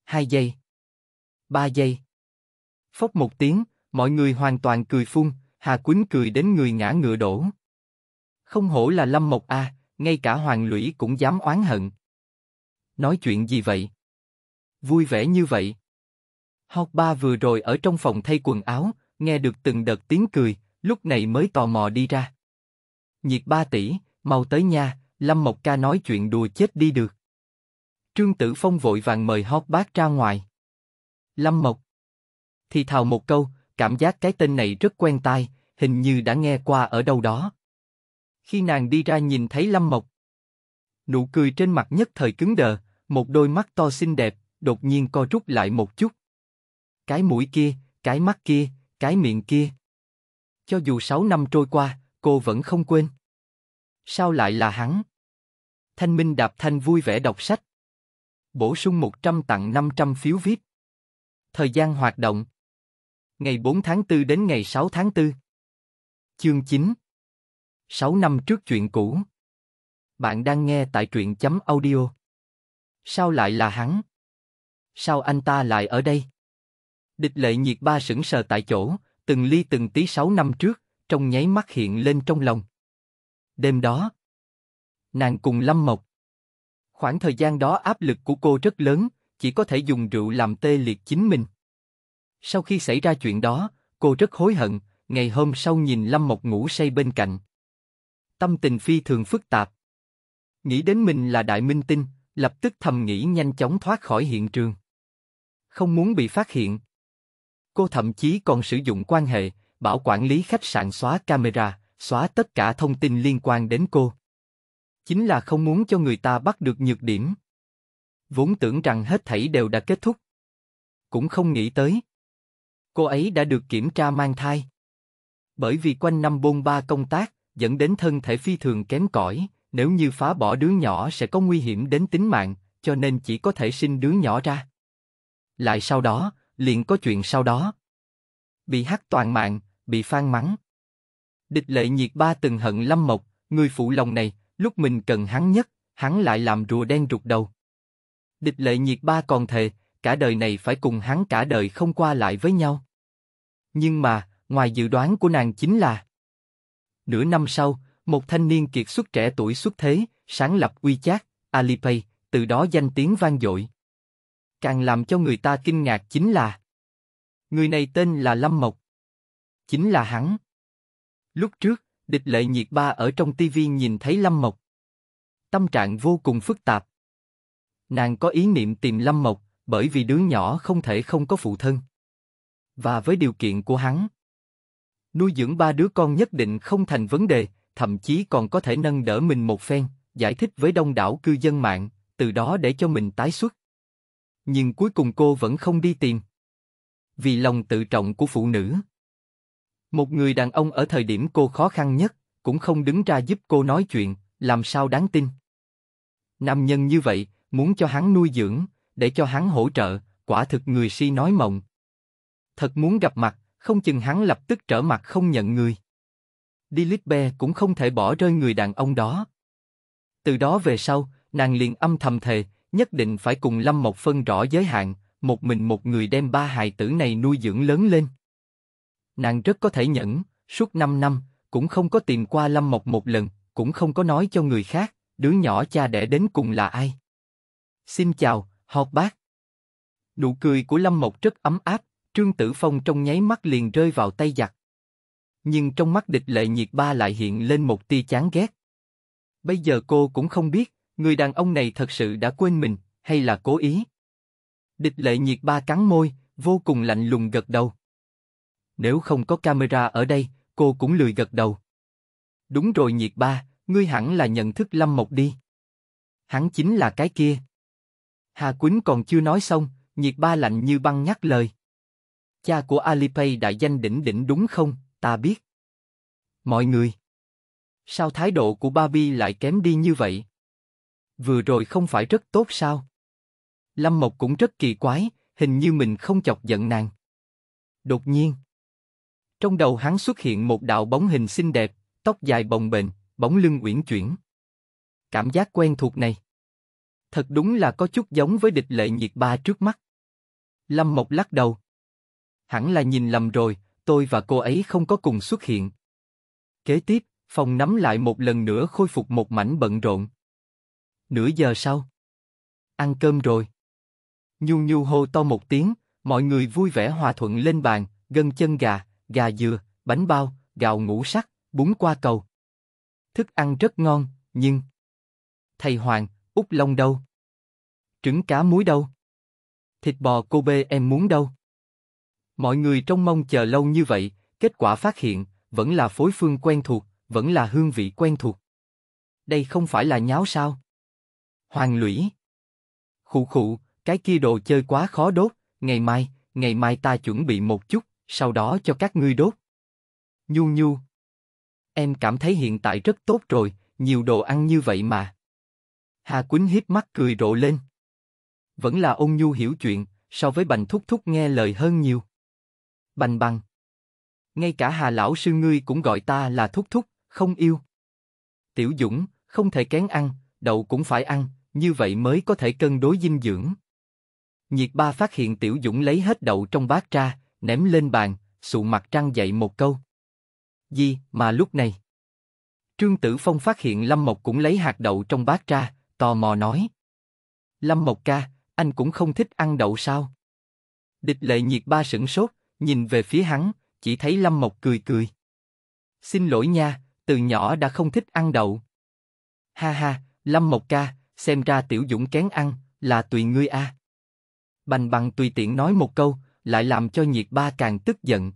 Hai giây. Ba giây. Phốc một tiếng, mọi người hoàn toàn cười phun, Hà Quýnh cười đến người ngã ngựa đổ. Không hổ là Lâm Mộc a, ngay cả Hoàng Lũy cũng dám oán hận. Nói chuyện gì vậy? Vui vẻ như vậy. Học ba vừa rồi ở trong phòng thay quần áo, nghe được từng đợt tiếng cười, lúc này mới tò mò đi ra. Nhiệt ba tỷ, mau tới nha, Lâm Mộc ca nói chuyện đùa chết đi được. Trương Tử Phong vội vàng mời Hot Bác ra ngoài. Lâm Mộc thì thào một câu, cảm giác cái tên này rất quen tai, hình như đã nghe qua ở đâu đó. Khi nàng đi ra nhìn thấy Lâm Mộc. Nụ cười trên mặt nhất thời cứng đờ, một đôi mắt to xinh đẹp, đột nhiên co rút lại một chút. Cái mũi kia, cái mắt kia, cái miệng kia. Cho dù sáu năm trôi qua, cô vẫn không quên. Sao lại là hắn? Thanh Minh Đạp Thanh vui vẻ đọc sách. Bổ sung 100 tặng 500 phiếu viết Thời gian hoạt động. Ngày 4 tháng 4 đến ngày 6 tháng 4. Chương 9 6 năm trước chuyện cũ. Bạn đang nghe tại truyện chấm audio. Sao lại là hắn? Sao anh ta lại ở đây? Địch lệ nhiệt ba sững sờ tại chỗ, từng ly từng tí 6 năm trước, trong nháy mắt hiện lên trong lòng. Đêm đó, nàng cùng Lâm Mộc. Khoảng thời gian đó áp lực của cô rất lớn, chỉ có thể dùng rượu làm tê liệt chính mình. Sau khi xảy ra chuyện đó, cô rất hối hận, ngày hôm sau nhìn Lâm Mộc ngủ say bên cạnh, tâm tình phi thường phức tạp. Nghĩ đến mình là đại minh tinh, lập tức thầm nghĩ nhanh chóng thoát khỏi hiện trường. Không muốn bị phát hiện. Cô thậm chí còn sử dụng quan hệ, bảo quản lý khách sạn xóa camera, xóa tất cả thông tin liên quan đến cô. Chính là không muốn cho người ta bắt được nhược điểm. Vốn tưởng rằng hết thảy đều đã kết thúc. Cũng không nghĩ tới. Cô ấy đã được kiểm tra mang thai. Bởi vì quanh năm bôn ba công tác, dẫn đến thân thể phi thường kém cỏi. Nếu như phá bỏ đứa nhỏ sẽ có nguy hiểm đến tính mạng, cho nên chỉ có thể sinh đứa nhỏ ra. Lại sau đó, liền có chuyện sau đó. Bị hắc toàn mạng, bị phan mắng. Địch lệ nhiệt ba từng hận Lâm Mộc, người phụ lòng này, lúc mình cần hắn nhất, hắn lại làm rùa đen rụt đầu. Địch lệ nhiệt ba còn thề, cả đời này phải cùng hắn cả đời không qua lại với nhau. Nhưng mà, ngoài dự đoán của nàng chính là Nửa năm sau, một thanh niên kiệt xuất trẻ tuổi xuất thế, sáng lập WeChat, Alipay, từ đó danh tiếng vang dội. Càng làm cho người ta kinh ngạc chính là Người này tên là Lâm Mộc. Chính là hắn. Lúc trước, địch lệ nhiệt ba ở trong TV nhìn thấy Lâm Mộc. Tâm trạng vô cùng phức tạp. Nàng có ý niệm tìm Lâm Mộc, bởi vì đứa nhỏ không thể không có phụ thân. Và với điều kiện của hắn, nuôi dưỡng ba đứa con nhất định không thành vấn đề, thậm chí còn có thể nâng đỡ mình một phen, giải thích với đông đảo cư dân mạng, từ đó để cho mình tái xuất. Nhưng cuối cùng cô vẫn không đi tìm. Vì lòng tự trọng của phụ nữ. Một người đàn ông ở thời điểm cô khó khăn nhất, cũng không đứng ra giúp cô nói chuyện, làm sao đáng tin. Nam nhân như vậy, muốn cho hắn nuôi dưỡng, để cho hắn hỗ trợ, quả thực người si nói mộng. Thật muốn gặp mặt, không chừng hắn lập tức trở mặt không nhận người. Dilitbe cũng không thể bỏ rơi người đàn ông đó. Từ đó về sau, nàng liền âm thầm thề, nhất định phải cùng Lâm Mộc phân rõ giới hạn, một mình một người đem ba hài tử này nuôi dưỡng lớn lên. Nàng rất có thể nhẫn, suốt năm năm, cũng không có tìm qua Lâm Mộc một lần, cũng không có nói cho người khác, đứa nhỏ cha đẻ đến cùng là ai. Xin chào, học bác. Nụ cười của Lâm Mộc rất ấm áp, Trương Tử Phong trong nháy mắt liền rơi vào tay giặc. Nhưng trong mắt địch lệ nhiệt ba lại hiện lên một tia chán ghét. Bây giờ cô cũng không biết, người đàn ông này thật sự đã quên mình, hay là cố ý. Địch lệ nhiệt ba cắn môi, vô cùng lạnh lùng gật đầu. Nếu không có camera ở đây, cô cũng lười gật đầu. Đúng rồi nhiệt ba, ngươi hẳn là nhận thức Lâm Mộc đi. Hắn chính là cái kia. Hà Quýnh còn chưa nói xong, nhiệt ba lạnh như băng nhắc lời. Cha của Alipay đại danh đỉnh đỉnh đúng không, ta biết. Mọi người. Sao thái độ của Barbie lại kém đi như vậy? Vừa rồi không phải rất tốt sao? Lâm Mộc cũng rất kỳ quái, hình như mình không chọc giận nàng. Đột nhiên. Trong đầu hắn xuất hiện một đạo bóng hình xinh đẹp, tóc dài bồng bềnh, bóng lưng uyển chuyển. Cảm giác quen thuộc này. Thật đúng là có chút giống với địch lệ nhiệt ba trước mắt. Lâm Mộc lắc đầu, hẳn là nhìn lầm rồi, tôi và cô ấy không có cùng xuất hiện. Kế tiếp, phòng nắm lại một lần nữa khôi phục một mảnh bận rộn. Nửa giờ sau, ăn cơm rồi. Nhu nhu hô to một tiếng, mọi người vui vẻ hòa thuận lên bàn, gân chân gà, gà dừa, bánh bao, gạo ngũ sắc, bún qua cầu. Thức ăn rất ngon, nhưng... Thầy Hoàng, út long đâu? Trứng cá muối đâu? Thịt bò cô bê em muốn đâu? Mọi người trong mong chờ lâu như vậy, kết quả phát hiện, vẫn là phối phương quen thuộc, vẫn là hương vị quen thuộc. Đây không phải là nháo sao? Hoàng lũy. Khụ khụ, cái kia đồ chơi quá khó đốt, ngày mai, ngày mai ta chuẩn bị một chút, sau đó cho các ngươi đốt. Nhu nhu. Em cảm thấy hiện tại rất tốt rồi, nhiều đồ ăn như vậy mà. Hà Quýnh hiếp mắt cười rộ lên. Vẫn là ôn nhu hiểu chuyện, so với bành thúc thúc nghe lời hơn nhiều bành bằng. Ngay cả Hà lão sư ngươi cũng gọi ta là thúc thúc, không yêu. Tiểu Dũng, không thể kén ăn, đậu cũng phải ăn, như vậy mới có thể cân đối dinh dưỡng. Nhiệt ba phát hiện Tiểu Dũng lấy hết đậu trong bát ra, ném lên bàn, sụ mặt trăng dậy một câu. Gì mà lúc này? Trương Tử Phong phát hiện Lâm Mộc cũng lấy hạt đậu trong bát ra, tò mò nói. Lâm Mộc ca, anh cũng không thích ăn đậu sao? Địch lệ nhiệt ba sửng sốt, nhìn về phía hắn, chỉ thấy Lâm Mộc cười cười. Xin lỗi nha, từ nhỏ đã không thích ăn đậu. Ha ha, Lâm Mộc ca, xem ra Tiểu Dũng kén ăn, là tùy ngươi a. À. Bành bằng tùy tiện nói một câu, lại làm cho nhiệt ba càng tức giận.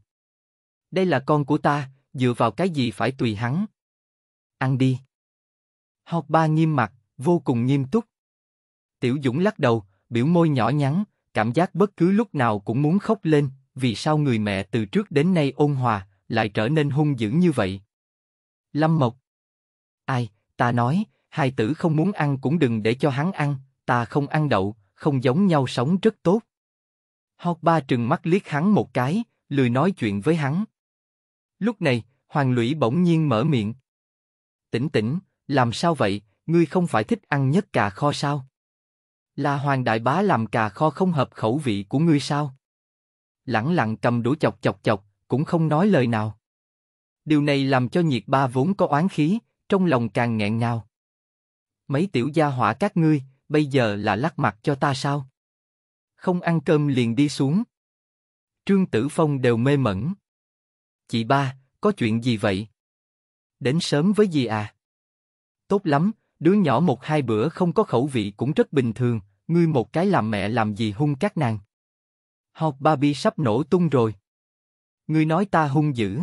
Đây là con của ta, dựa vào cái gì phải tùy hắn. Ăn đi. Học ba nghiêm mặt, vô cùng nghiêm túc. Tiểu Dũng lắc đầu, biểu môi nhỏ nhắn, cảm giác bất cứ lúc nào cũng muốn khóc lên, vì sao người mẹ từ trước đến nay ôn hòa, lại trở nên hung dữ như vậy? Lâm Mộc Ai, ta nói, hai tử không muốn ăn cũng đừng để cho hắn ăn, ta không ăn đậu, không giống nhau sống rất tốt. Hóc ba trừng mắt liếc hắn một cái, lười nói chuyện với hắn. Lúc này, Hoàng Lũy bỗng nhiên mở miệng. Tỉnh tỉnh, làm sao vậy, ngươi không phải thích ăn nhất cà kho sao? Là Hoàng Đại Bá làm cà kho không hợp khẩu vị của ngươi sao? lẳng lặng cầm đũa chọc chọc chọc, cũng không nói lời nào. Điều này làm cho nhiệt ba vốn có oán khí, trong lòng càng nghẹn ngào. Mấy tiểu gia hỏa các ngươi, bây giờ là lắc mặt cho ta sao? Không ăn cơm liền đi xuống. Trương Tử Phong đều mê mẩn. Chị ba, có chuyện gì vậy? Đến sớm với gì à? Tốt lắm, đứa nhỏ một hai bữa không có khẩu vị cũng rất bình thường, ngươi một cái làm mẹ làm gì hung các nàng. Hot Barbie sắp nổ tung rồi. Ngươi nói ta hung dữ.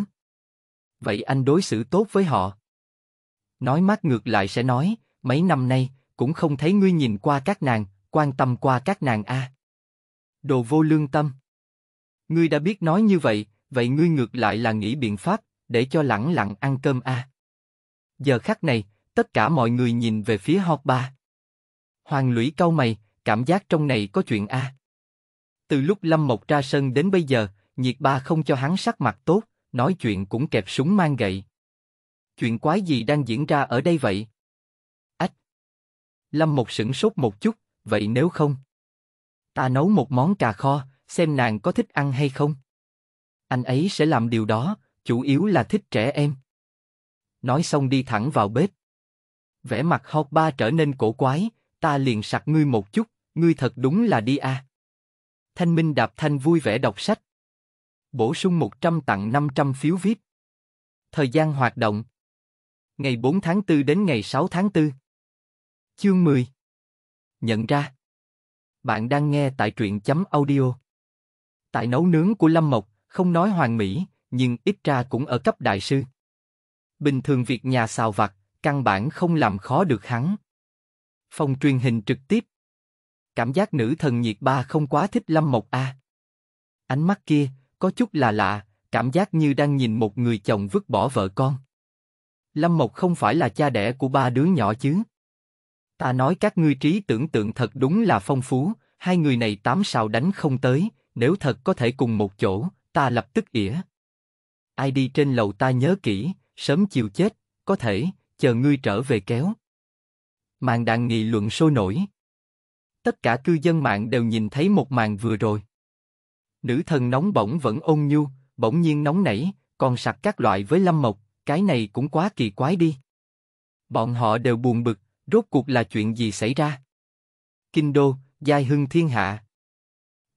Vậy anh đối xử tốt với họ. Nói mát ngược lại sẽ nói, mấy năm nay, cũng không thấy ngươi nhìn qua các nàng, quan tâm qua các nàng a. À. Đồ vô lương tâm. Ngươi đã biết nói như vậy, vậy ngươi ngược lại là nghĩ biện pháp, để cho lẳng lặng ăn cơm a. À. Giờ khắc này, tất cả mọi người nhìn về phía Hot Ba. Hoàng lũy câu mày, cảm giác trong này có chuyện a. À. Từ lúc Lâm Mộc ra sân đến bây giờ, nhiệt ba không cho hắn sắc mặt tốt, nói chuyện cũng kẹp súng mang gậy. Chuyện quái gì đang diễn ra ở đây vậy? Ách! Lâm Mộc sửng sốt một chút, vậy nếu không? Ta nấu một món cà kho, xem nàng có thích ăn hay không? Anh ấy sẽ làm điều đó, chủ yếu là thích trẻ em. Nói xong đi thẳng vào bếp. Vẻ mặt Hot Ba trở nên cổ quái, ta liền sặc ngươi một chút, ngươi thật đúng là đi à. Thanh Minh Đạp Thanh vui vẻ đọc sách. Bổ sung 100 tặng 500 phiếu VIP. Thời gian hoạt động. Ngày 4 tháng 4 đến ngày 6 tháng 4. Chương 10. Nhận ra. Bạn đang nghe tại truyện chấm audio. Tại nấu nướng của Lâm Mộc, không nói hoàng mỹ, nhưng ít ra cũng ở cấp đại sư. Bình thường việc nhà xào vặt, căn bản không làm khó được hắn. Phòng truyền hình trực tiếp cảm giác nữ thần nhiệt ba không quá thích Lâm Mộc A. Ánh mắt kia, có chút là lạ, cảm giác như đang nhìn một người chồng vứt bỏ vợ con. Lâm Mộc không phải là cha đẻ của ba đứa nhỏ chứ. Ta nói các ngươi trí tưởng tượng thật đúng là phong phú, hai người này tám sao đánh không tới, nếu thật có thể cùng một chỗ, ta lập tức ỉa. Ai đi trên lầu ta nhớ kỹ, sớm chiều chết, có thể, chờ ngươi trở về kéo. Màn đạn nghị luận sôi nổi, Tất cả cư dân mạng đều nhìn thấy một màn vừa rồi. Nữ thần nóng bỏng vẫn ôn nhu, bỗng nhiên nóng nảy, còn sặc các loại với Lâm Mộc, cái này cũng quá kỳ quái đi. Bọn họ đều buồn bực, rốt cuộc là chuyện gì xảy ra? Kinh đô, giai hưng thiên hạ.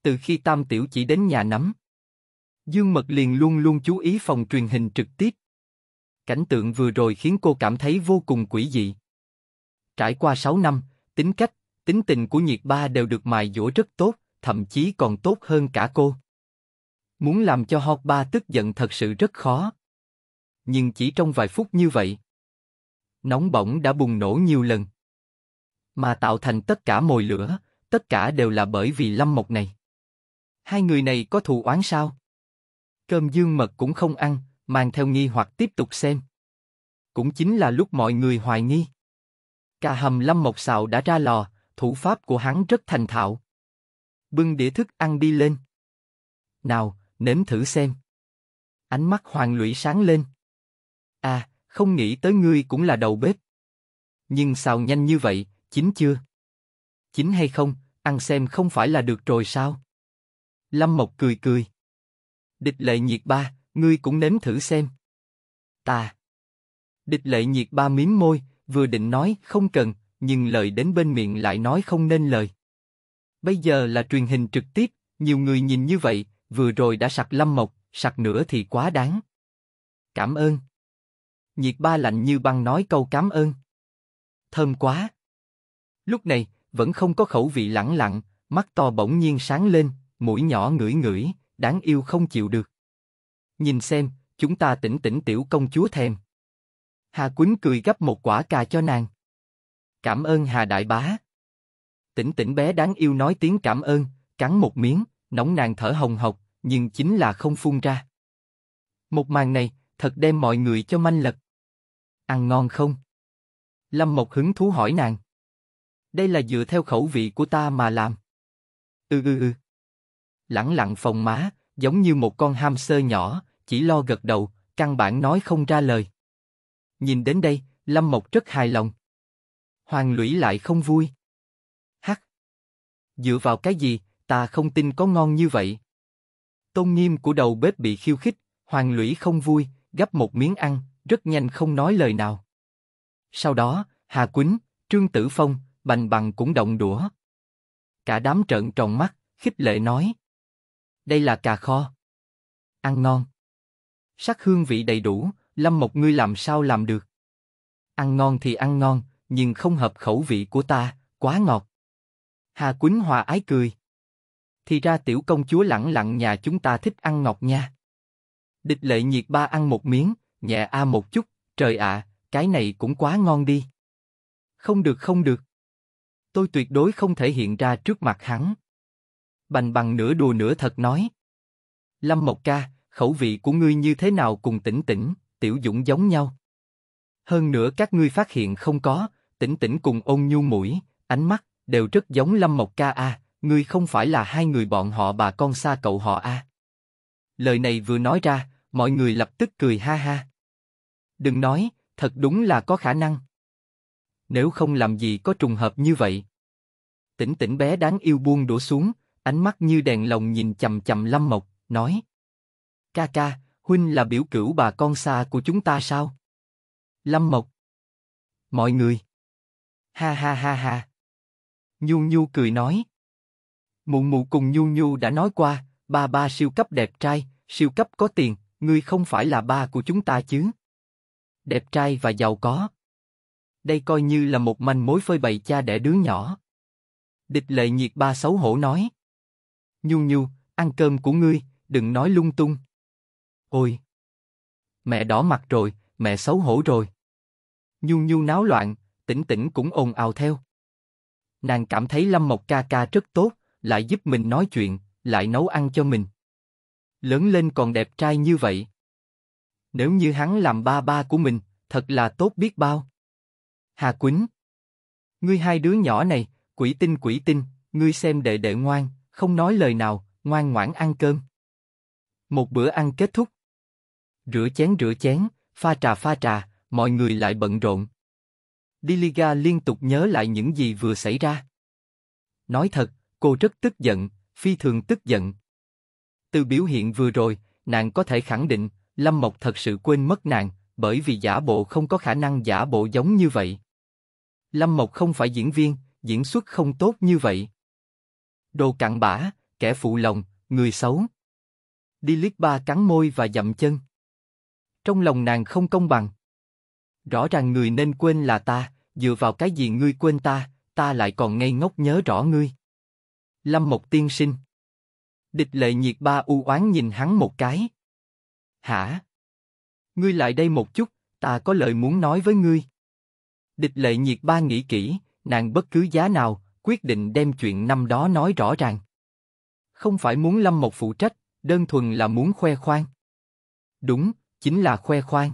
Từ khi Tam Tiểu chỉ đến nhà nắm, Dương Mật liền luôn luôn chú ý phòng truyền hình trực tiếp. Cảnh tượng vừa rồi khiến cô cảm thấy vô cùng quỷ dị. Trải qua 6 năm, tính cách tính tình của nhiệt ba đều được mài dũa rất tốt, thậm chí còn tốt hơn cả cô. Muốn làm cho Hot ba tức giận thật sự rất khó. Nhưng chỉ trong vài phút như vậy, nóng bỏng đã bùng nổ nhiều lần. Mà tạo thành tất cả mồi lửa, tất cả đều là bởi vì Lâm Mộc này. Hai người này có thù oán sao? Cơm dương mật cũng không ăn, mang theo nghi hoặc tiếp tục xem. Cũng chính là lúc mọi người hoài nghi. Cà hầm Lâm Mộc xào đã ra lò, thủ pháp của hắn rất thành thạo. Bưng đĩa thức ăn đi lên. Nào, nếm thử xem. Ánh mắt hoàng lũy sáng lên. À, không nghĩ tới ngươi cũng là đầu bếp. Nhưng xào nhanh như vậy, chín chưa? Chín hay không, ăn xem không phải là được rồi sao? Lâm Mộc cười cười. Địch lệ nhiệt ba, ngươi cũng nếm thử xem. Ta. Địch lệ nhiệt ba miếm môi, vừa định nói không cần, nhưng lời đến bên miệng lại nói không nên lời. Bây giờ là truyền hình trực tiếp, nhiều người nhìn như vậy, vừa rồi đã sặc lâm mộc, sặc nữa thì quá đáng. Cảm ơn. Nhiệt ba lạnh như băng nói câu cảm ơn. Thơm quá. Lúc này, vẫn không có khẩu vị lẳng lặng, mắt to bỗng nhiên sáng lên, mũi nhỏ ngửi ngửi, đáng yêu không chịu được. Nhìn xem, chúng ta tỉnh tỉnh tiểu công chúa thèm. Hà Quýnh cười gấp một quả cà cho nàng. Cảm ơn Hà Đại Bá. Tỉnh tỉnh bé đáng yêu nói tiếng cảm ơn, cắn một miếng, nóng nàng thở hồng hộc, nhưng chính là không phun ra. Một màn này, thật đem mọi người cho manh lật. Ăn ngon không? Lâm Mộc hứng thú hỏi nàng. Đây là dựa theo khẩu vị của ta mà làm. Ừ ừ ừ. Lẳng lặng phòng má, giống như một con hamster nhỏ, chỉ lo gật đầu, căn bản nói không ra lời. Nhìn đến đây, Lâm Mộc rất hài lòng. Hoàng lũy lại không vui. Hắc! Dựa vào cái gì, ta không tin có ngon như vậy. Tôn nghiêm của đầu bếp bị khiêu khích, hoàng lũy không vui, gấp một miếng ăn, rất nhanh không nói lời nào. Sau đó, Hà Quýnh, Trương Tử Phong, Bành Bằng cũng động đũa. Cả đám trợn tròn mắt, khích lệ nói. Đây là cà kho. Ăn ngon. Sắc hương vị đầy đủ, Lâm Mộc ngươi làm sao làm được. Ăn ngon thì ăn ngon, nhưng không hợp khẩu vị của ta, quá ngọt. Hà Quýnh Hòa ái cười. Thì ra tiểu công chúa lẳng lặng nhà chúng ta thích ăn ngọt nha. Địch lệ nhiệt ba ăn một miếng, nhẹ a một chút, trời ạ, à, cái này cũng quá ngon đi. Không được không được. Tôi tuyệt đối không thể hiện ra trước mặt hắn. Bành bằng nửa đùa nửa thật nói. Lâm Mộc Ca, khẩu vị của ngươi như thế nào cùng tỉnh tỉnh, tiểu dũng giống nhau. Hơn nữa các ngươi phát hiện không có, tỉnh tỉnh cùng ôn nhu mũi, ánh mắt, đều rất giống Lâm Mộc Ca a, à, ngươi không phải là hai người bọn họ bà con xa cậu họ a. Lời này vừa nói ra, mọi người lập tức cười ha ha. Đừng nói, thật đúng là có khả năng. Nếu không làm gì có trùng hợp như vậy. Tỉnh tỉnh bé đáng yêu buông đổ xuống, ánh mắt như đèn lồng nhìn chầm chầm Lâm Mộc, nói. Ca ca, huynh là biểu cửu bà con xa của chúng ta sao? Lâm Mộc. Mọi người. Ha ha ha ha. Nhu Nhu cười nói. Mụ mụ cùng Nhu Nhu đã nói qua, ba ba siêu cấp đẹp trai, siêu cấp có tiền, ngươi không phải là ba của chúng ta chứ. Đẹp trai và giàu có. Đây coi như là một manh mối phơi bày cha đẻ đứa nhỏ. Địch lệ nhiệt ba xấu hổ nói. Nhu Nhu, ăn cơm của ngươi, đừng nói lung tung. Ôi! Mẹ đỏ mặt rồi, mẹ xấu hổ rồi. Nhu Nhu náo loạn, Tỉnh tỉnh cũng ồn ào theo. Nàng cảm thấy Lâm Mộc ca ca rất tốt, lại giúp mình nói chuyện, lại nấu ăn cho mình. Lớn lên còn đẹp trai như vậy. Nếu như hắn làm ba ba của mình, thật là tốt biết bao. Hà Quýnh. Ngươi hai đứa nhỏ này, quỷ tinh quỷ tinh, ngươi xem đệ đệ ngoan, không nói lời nào, ngoan ngoãn ăn cơm. Một bữa ăn kết thúc. Rửa chén rửa chén, pha trà pha trà, mọi người lại bận rộn. Diliga liên tục nhớ lại những gì vừa xảy ra. Nói thật, cô rất tức giận, phi thường tức giận. Từ biểu hiện vừa rồi, nàng có thể khẳng định, Lâm Mộc thật sự quên mất nàng, bởi vì giả bộ không có khả năng giả bộ giống như vậy. Lâm Mộc không phải diễn viên, diễn xuất không tốt như vậy. Đồ cặn bã, kẻ phụ lòng, người xấu. Đi cắn môi và dậm chân. Trong lòng nàng không công bằng. Rõ ràng người nên quên là ta, dựa vào cái gì ngươi quên ta, ta lại còn ngây ngốc nhớ rõ ngươi. Lâm Mộc Tiên sinh. Địch lệ nhiệt ba u oán nhìn hắn một cái. Hả? Ngươi lại đây một chút, ta có lời muốn nói với ngươi. Địch lệ nhiệt ba nghĩ kỹ, nàng bất cứ giá nào, quyết định đem chuyện năm đó nói rõ ràng. Không phải muốn Lâm Mộc phụ trách, đơn thuần là muốn khoe khoang. Đúng, chính là khoe khoang.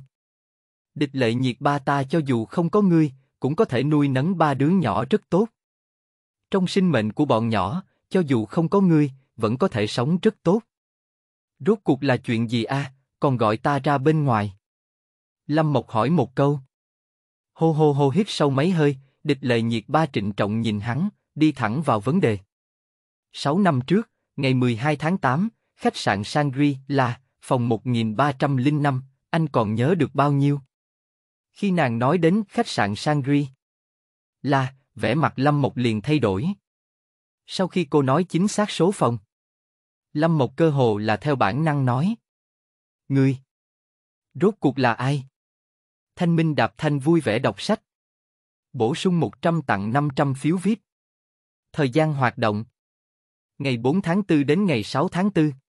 Địch lệ nhiệt ba ta cho dù không có ngươi, cũng có thể nuôi nấng ba đứa nhỏ rất tốt. Trong sinh mệnh của bọn nhỏ, cho dù không có ngươi, vẫn có thể sống rất tốt. Rốt cuộc là chuyện gì a? còn gọi ta ra bên ngoài. Lâm Mộc hỏi một câu. Hô hô hô hít sâu mấy hơi, địch lệ nhiệt ba trịnh trọng nhìn hắn, đi thẳng vào vấn đề. Sáu năm trước, ngày 12 tháng 8, khách sạn Sangri là phòng 1305, anh còn nhớ được bao nhiêu? khi nàng nói đến khách sạn Sangri. Là, vẻ mặt Lâm Mộc liền thay đổi. Sau khi cô nói chính xác số phòng, Lâm Mộc cơ hồ là theo bản năng nói. Ngươi, rốt cuộc là ai? Thanh Minh Đạp Thanh vui vẻ đọc sách. Bổ sung 100 tặng 500 phiếu VIP. Thời gian hoạt động. Ngày 4 tháng 4 đến ngày 6 tháng 4.